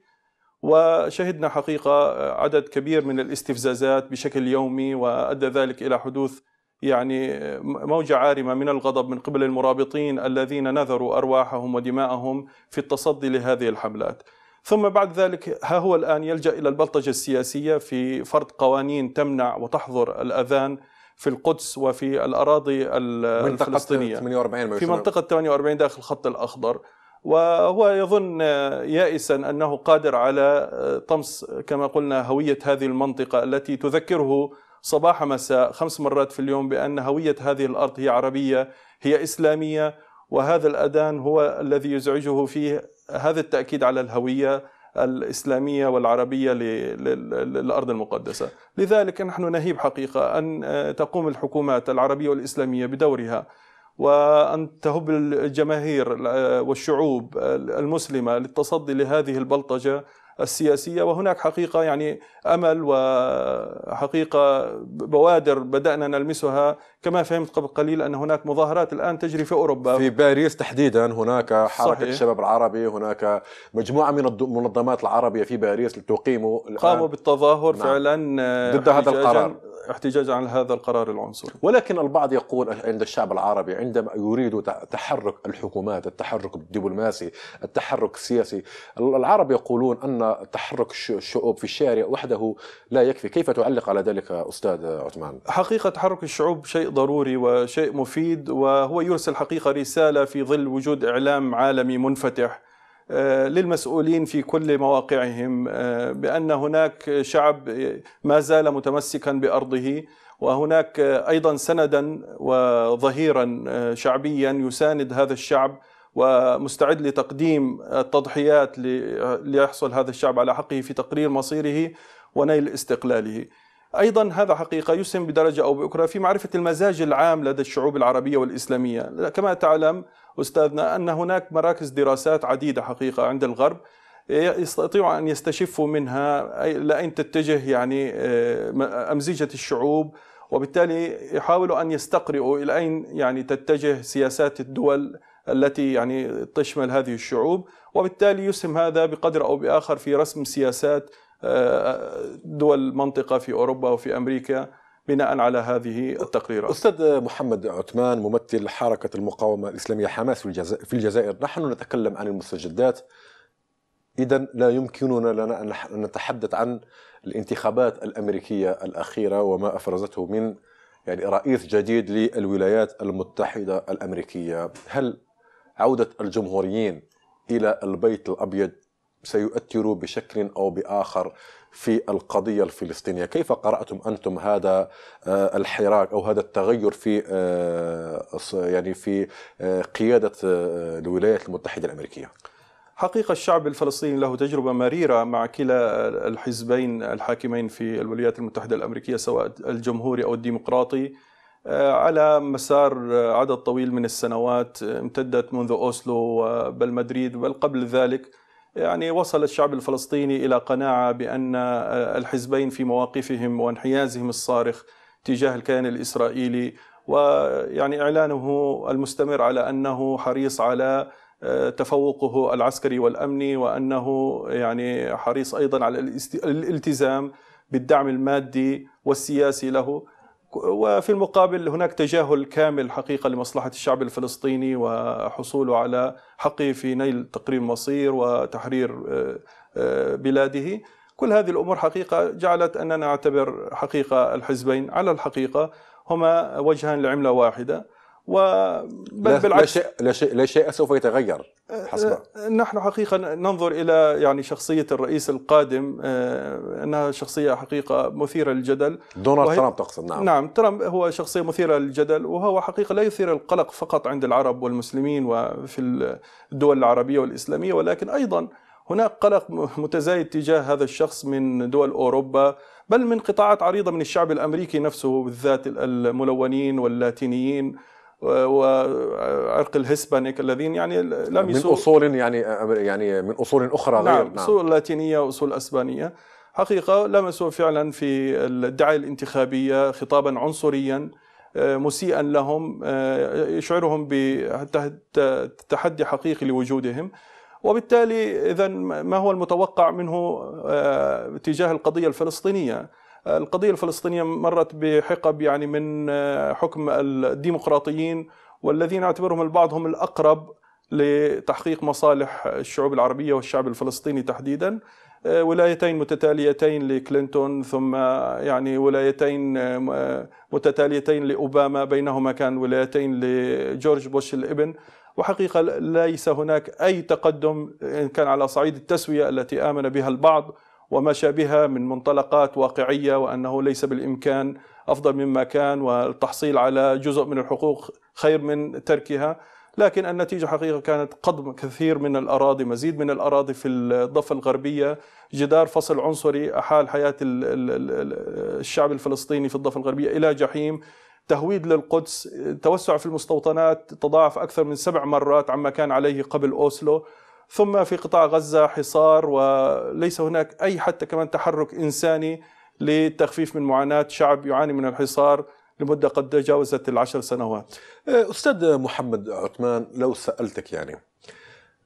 وشهدنا حقيقة عدد كبير من الاستفزازات بشكل يومي وأدى ذلك إلى حدوث يعني موجة عارمة من الغضب من قبل المرابطين الذين نذروا أرواحهم ودماءهم في التصدي لهذه الحملات ثم بعد ذلك ها هو الآن يلجأ إلى البلطجة السياسية في فرض قوانين تمنع وتحظر الأذان في القدس وفي الأراضي الفلسطينية منطقة 48 في منطقة 48 داخل الخط الأخضر وهو يظن يائسا انه قادر على آه، طمس كما قلنا هويه هذه المنطقه التي تذكره صباح مساء خمس مرات في اليوم بان هويه هذه الارض هي عربيه هي اسلاميه وهذا الاذان هو الذي يزعجه فيه هذا التاكيد على الهويه الاسلاميه والعربيه للارض المقدسه، لذلك نحن نهيب حقيقه ان آه، تقوم الحكومات العربيه والاسلاميه بدورها وأن تهب الجماهير والشعوب المسلمة للتصدي لهذه البلطجة السياسية وهناك حقيقة يعني أمل وحقيقة بوادر بدأنا نلمسها كما فهمت قبل قليل أن هناك مظاهرات الآن تجري في أوروبا في باريس تحديدا هناك حركة صحيح. الشباب العربي هناك مجموعة من المنظمات العربية في باريس لتقيموا قاموا بالتظاهر نعم. فعلا آه، ضد هذا القرار احتجاج عن هذا القرار العنصري ولكن البعض يقول عند الشعب العربي عندما يريد تحرك الحكومات التحرك الدبلوماسي التحرك السياسي العرب يقولون أن تحرك الشعوب في الشارع وحده لا يكفي كيف تعلق على ذلك أستاذ عثمان حقيقة تحرك الشعوب شيء ضروري وشيء مفيد وهو يرسل حقيقة رسالة في ظل وجود إعلام عالمي منفتح آه، للمسؤولين في كل مواقعهم آه، بأن هناك شعب ما زال متمسكا بأرضه وهناك أيضا سندا وظهيرا آه، شعبيا يساند هذا الشعب ومستعد لتقديم التضحيات ليحصل هذا الشعب على حقه في تقرير مصيره ونيل استقلاله أيضا هذا حقيقة يسهم بدرجة أو بأخرى في معرفة المزاج العام لدى الشعوب العربية والإسلامية كما تعلم أستاذنا أن هناك مراكز دراسات عديدة حقيقة عند الغرب يستطيعوا أن يستشفوا منها لأين تتجه يعني آه، أمزجة الشعوب وبالتالي يحاولوا أن يستقرئوا إلى أين يعني تتجه سياسات الدول التي يعني تشمل هذه الشعوب وبالتالي يسهم هذا بقدر أو بآخر في رسم سياسات دول منطقة في أوروبا وفي أمريكا بناء على هذه التقريرات أستاذ محمد عثمان ممثل حركة المقاومة الإسلامية حماس في الجزائر نحن نتكلم عن المستجدات إذا لا يمكننا لنا أن نتحدث عن الانتخابات الأمريكية الأخيرة وما أفرزته من يعني رئيس جديد للولايات المتحدة الأمريكية هل عودة الجمهوريين إلى البيت الأبيض سيؤثر بشكل او باخر في القضيه الفلسطينيه، كيف قراتم انتم هذا آه، الحراك او هذا التغير في آه، يعني في آه، قياده الولايات المتحده الامريكيه؟ حقيقة الشعب الفلسطيني له تجربة مريرة مع كلا الحزبين الحاكمين في الولايات المتحدة الأمريكية سواء الجمهوري أو الديمقراطي على مسار عدد طويل من السنوات امتدت منذ أوسلو بل مدريد بل قبل ذلك يعني وصل الشعب الفلسطيني إلى قناعة بأن آه، الحزبين في مواقفهم وانحيازهم الصارخ تجاه الكيان الإسرائيلي ويعني إعلانه المستمر على أنه حريص على آه، تفوقه العسكري والأمني وأنه يعني حريص أيضا على الالتزام بالدعم المادي والسياسي له وفي المقابل هناك تجاهل كامل حقيقة لمصلحة الشعب الفلسطيني وحصوله على حقه في نيل تقريب مصير وتحرير آه، آه، بلاده كل هذه الأمور حقيقة جعلت أننا نعتبر حقيقة الحزبين على الحقيقة هما وجهان لعملة واحدة بل بالعكس لا شيء, لا شيء لا شيء سوف يتغير حسب أه، أه، نحن حقيقه ننظر الى يعني شخصيه الرئيس القادم أه، انها شخصيه حقيقه مثيره للجدل دونالد ترامب تقصد نعم نعم ترامب هو شخصيه مثيره للجدل وهو حقيقه لا يثير القلق فقط عند العرب والمسلمين وفي الدول العربيه والاسلاميه ولكن ايضا هناك قلق متزايد تجاه هذا الشخص من دول اوروبا بل من قطاعات عريضه من الشعب الامريكي نفسه بالذات الملونين واللاتينيين وعرق الهسبانيك الذين يعني لم يسوا من اصول يعني يعني من اصول اخرى نعم، غير نعم اصول لاتينيه واصول اسبانيه حقيقه لمسوا فعلا في الدعايه الانتخابيه خطابا عنصريا آه، مسيئا لهم آه، يشعرهم بتحدي حقيقي لوجودهم وبالتالي اذا ما هو المتوقع منه آه، تجاه القضيه الفلسطينيه القضية الفلسطينية مرت بحقب يعني من آه، حكم الديمقراطيين والذين اعتبرهم البعض هم الأقرب لتحقيق مصالح الشعوب العربية والشعب الفلسطيني تحديدا آه، ولايتين متتاليتين لكلينتون ثم يعني ولايتين آه، متتاليتين لأوباما بينهما كان ولايتين لجورج بوش الابن وحقيقة ليس هناك أي تقدم إن كان على صعيد التسوية التي آمن بها البعض وما شابهها من منطلقات واقعية وأنه ليس بالإمكان أفضل مما كان والتحصيل على جزء من الحقوق خير من تركها لكن النتيجة حقيقة كانت قضم كثير من الأراضي مزيد من الأراضي في الضفة الغربية جدار فصل عنصري أحال حياة الشعب الفلسطيني في الضفة الغربية إلى جحيم تهويد للقدس توسع في المستوطنات تضاعف أكثر من سبع مرات عما كان عليه قبل أوسلو ثم في قطاع غزة حصار وليس هناك أي حتى كمان تحرك إنساني للتخفيف من معاناة شعب يعاني من الحصار لمدة قد تجاوزت العشر سنوات إيه، أستاذ محمد عثمان لو سألتك يعني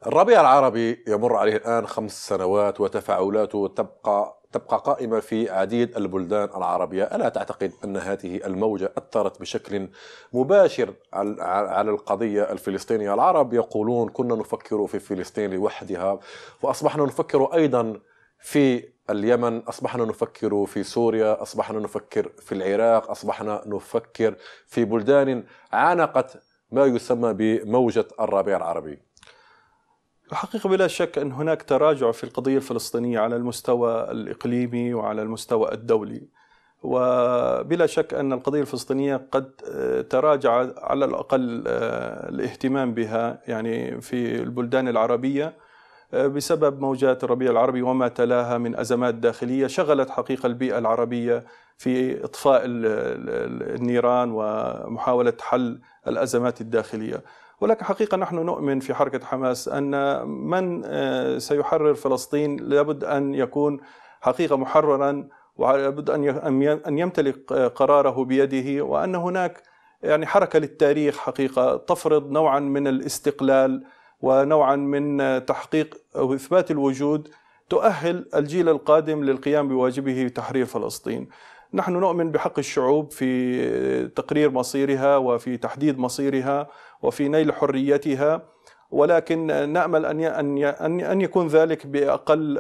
الربيع العربي يمر عليه الآن خمس سنوات وتفاعلاته تبقى تبقى قائمة في عديد البلدان العربية ألا تعتقد أن هذه الموجة أثرت بشكل مباشر على القضية الفلسطينية العرب يقولون كنا نفكر في فلسطين لوحدها وأصبحنا نفكر أيضا في اليمن أصبحنا نفكر في سوريا أصبحنا نفكر في العراق أصبحنا نفكر في بلدان عانقت ما يسمى بموجة الربيع العربي الحقيقة بلا شك أن هناك تراجع في القضية الفلسطينية على المستوى الإقليمي وعلى المستوى الدولي وبلا شك أن القضية الفلسطينية قد آه، تراجع على الأقل آه، الاهتمام بها يعني في البلدان العربية آه، بسبب موجات الربيع العربي وما تلاها من أزمات داخلية شغلت حقيقة البيئة العربية في إطفاء النيران ومحاولة حل الأزمات الداخلية ولكن حقيقة نحن نؤمن في حركة حماس أن من آه، سيحرر فلسطين لابد أن يكون حقيقة محررا ولابد أن يمتلك آه، قراره بيده وأن هناك يعني حركة للتاريخ حقيقة تفرض نوعا من الاستقلال ونوعا من تحقيق أو إثبات الوجود تؤهل الجيل القادم للقيام بواجبه تحرير فلسطين نحن نؤمن بحق الشعوب في تقرير مصيرها وفي تحديد مصيرها وفي نيل حريتها ولكن نامل ان ان ان يكون ذلك باقل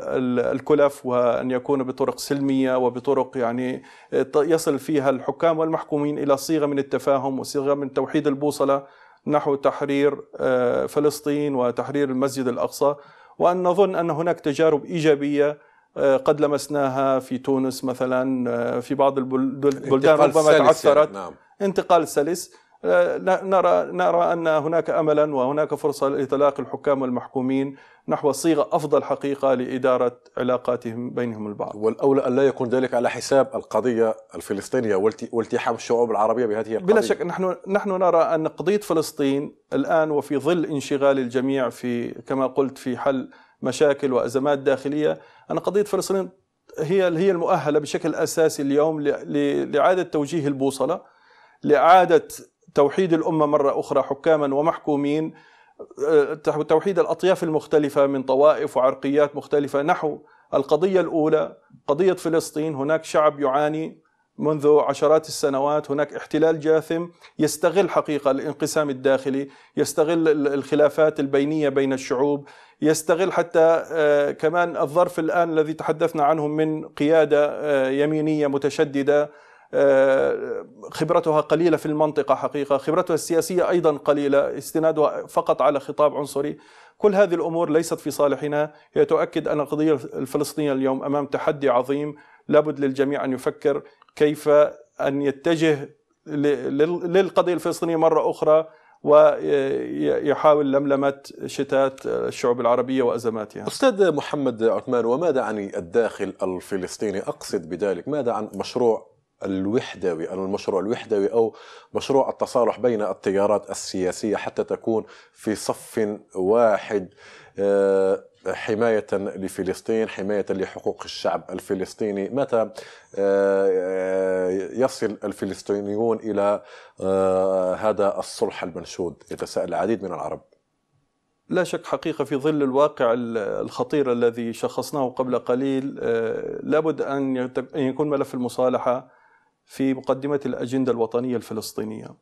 الكلف وان يكون بطرق سلميه وبطرق يعني يصل فيها الحكام والمحكومين الى صيغه من التفاهم وصيغه من توحيد البوصله نحو تحرير آه، فلسطين وتحرير المسجد الاقصى وان نظن ان هناك تجارب ايجابيه آه، قد لمسناها في تونس مثلا آه، في بعض البلدان ربما تعثرت نعم. انتقال سلس آه، نرى نرى ان هناك املا وهناك فرصه لاطلاق الحكام والمحكومين نحو صيغه افضل حقيقه لاداره علاقاتهم بينهم البعض. والاولى ان لا يكون ذلك على حساب القضيه الفلسطينيه والتحام الشعوب العربيه بهذه القضيه. بلا شك نحن نحن نرى ان قضيه فلسطين الان وفي ظل انشغال الجميع في كما قلت في حل مشاكل وازمات داخليه ان قضيه فلسطين هي هي المؤهله بشكل اساسي اليوم لاعاده توجيه البوصله لاعاده توحيد الامه مره اخرى حكاما ومحكومين آه، توحيد الاطياف المختلفه من طوائف وعرقيات مختلفه نحو القضيه الاولى قضيه فلسطين هناك شعب يعاني منذ عشرات السنوات هناك احتلال جاثم يستغل حقيقه الانقسام الداخلي، يستغل الخلافات البينيه بين الشعوب، يستغل حتى آه، كمان الظرف الان الذي تحدثنا عنه من قياده آه، يمينيه متشدده آه، خبرتها قليله في المنطقه حقيقه، خبرتها السياسيه ايضا قليله، استنادها فقط على خطاب عنصري، كل هذه الامور ليست في صالحنا، هي تؤكد ان القضيه الفلسطينيه اليوم امام تحدي عظيم لابد للجميع ان يفكر كيف ان يتجه للقضيه الفلسطينيه مره اخرى ويحاول لملمة شتات الشعوب العربية وأزماتها أستاذ محمد عثمان وماذا عن الداخل الفلسطيني أقصد بذلك ماذا عن مشروع الوحدوي المشروع الوحدوي أو مشروع التصالح بين التيارات السياسية حتى تكون في صف واحد آه، حماية لفلسطين حماية لحقوق الشعب الفلسطيني متى آه، آه، يصل الفلسطينيون إلى هذا الصلح المنشود يتساءل العديد من العرب لا شك حقيقة في ظل الواقع الخطير الذي شخصناه قبل قليل لابد أن يكون ملف المصالحة في مقدمة الأجندة الوطنية الفلسطينية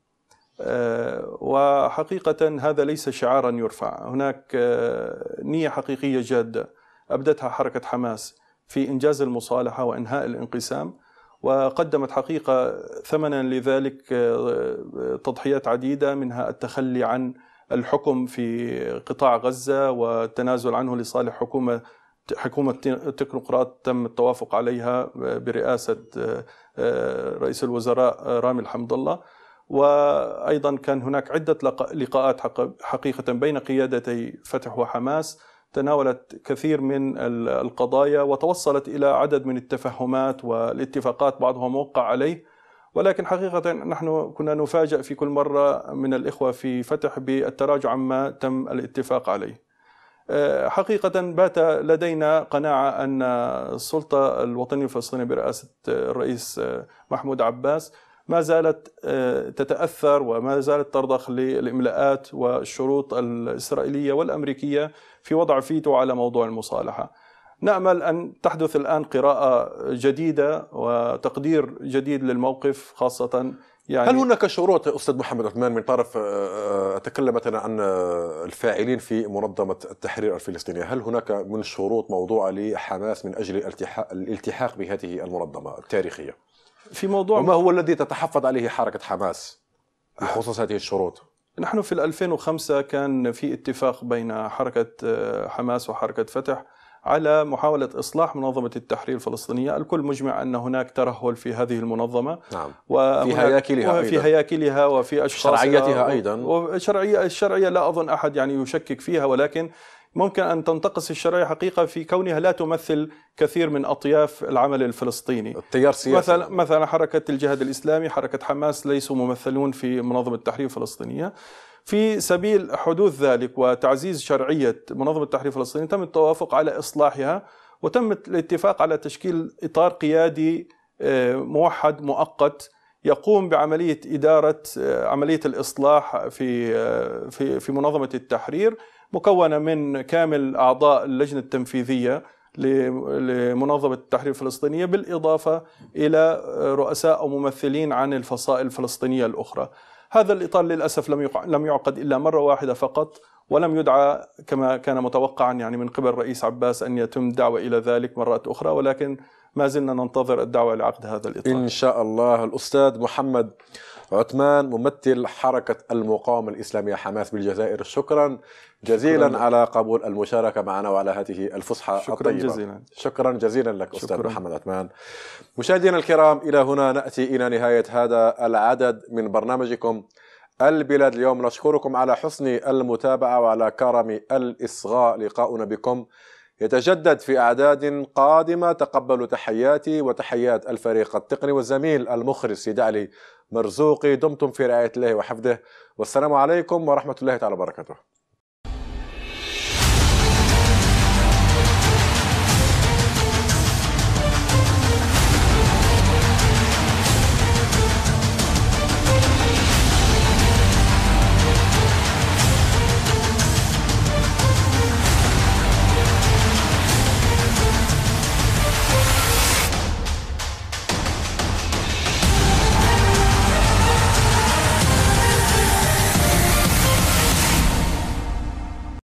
آه، وحقيقة هذا ليس شعارا يرفع هناك آه، نية حقيقية جادة أبدتها حركة حماس في إنجاز المصالحة وإنهاء الانقسام وقدمت حقيقة ثمنا لذلك آه، تضحيات عديدة منها التخلي عن الحكم في قطاع غزة والتنازل عنه لصالح حكومة حكومة تكنوقراط تم التوافق عليها برئاسة رئيس الوزراء رامي الحمد الله وأيضا كان هناك عدة لقاءات حقيقة بين قيادتي فتح وحماس تناولت كثير من القضايا وتوصلت إلى عدد من التفهمات والاتفاقات بعضها موقع عليه ولكن حقيقة نحن كنا نفاجأ في كل مرة من الإخوة في فتح بالتراجع عما تم الاتفاق عليه أه، حقيقة بات لدينا قناعة أن السلطة الوطنية الفلسطينية برئاسة الرئيس أه، محمود عباس ما زالت آه، تتأثر وما زالت ترضخ للإملاءات والشروط الإسرائيلية والأمريكية في وضع فيتو على موضوع المصالحة نأمل أن تحدث الآن قراءة جديدة وتقدير جديد للموقف خاصة يعني هل هناك شروط استاذ محمد عثمان من طرف آه، آه، اتكلم مثلا عن الفاعلين في منظمه التحرير الفلسطينيه، هل هناك من شروط موضوعه لحماس من اجل الالتحاق بهذه المنظمه التاريخيه؟ في موضوع وما هو الذي تتحفظ عليه حركة حماس بخصوص هذه الشروط؟ نحن في 2005 كان في اتفاق بين حركة آه، حماس وحركة فتح على محاولة إصلاح منظمة التحرير الفلسطينية الكل مجمع أن هناك ترهل في هذه المنظمة نعم. في هياكلها في أيضا. هياكلها وفي أشخاصها شرعيتها أيضا وشرعية الشرعية لا أظن أحد يعني يشكك فيها ولكن ممكن أن تنتقص الشرعية حقيقة في كونها لا تمثل كثير من أطياف العمل الفلسطيني التيار سياسي مثلا, مثلا حركة الجهاد الإسلامي حركة حماس ليسوا ممثلون في منظمة التحرير الفلسطينية في سبيل حدوث ذلك وتعزيز شرعية منظمة التحرير الفلسطينيه تم التوافق على إصلاحها وتم الاتفاق على تشكيل إطار قيادي آه، موحد مؤقت يقوم بعملية إدارة آه، عملية الإصلاح في آه، في في منظمة التحرير مكونه من كامل اعضاء اللجنه التنفيذيه لمنظمه التحرير الفلسطينيه بالاضافه الى رؤساء او ممثلين عن الفصائل الفلسطينيه الاخرى. هذا الاطار للاسف لم لم يعقد الا مره واحده فقط ولم يدعى كما كان متوقعا يعني من قبل الرئيس عباس ان يتم دعوه الى ذلك مرات اخرى ولكن ما زلنا ننتظر الدعوه لعقد هذا الاطار. ان شاء الله الاستاذ محمد عثمان ممثل حركة المقاومة الإسلامية حماس بالجزائر شكرا جزيلا شكرا. على قبول المشاركة معنا وعلى هذه الفصحى شكرا الطيبة جزيلا. شكرا جزيلا لك شكرا. أستاذ محمد عثمان مشاهدينا الكرام إلى هنا نأتي إلى نهاية هذا العدد من برنامجكم البلاد اليوم نشكركم على حسن المتابعة وعلى كرم الإصغاء لقاؤنا بكم يتجدد في أعداد قادمة تقبلوا تحياتي وتحيات الفريق التقني والزميل المخرج سيد علي مرزوقي دمتم في رعاية الله وحفظه والسلام عليكم ورحمة الله تعالى وبركاته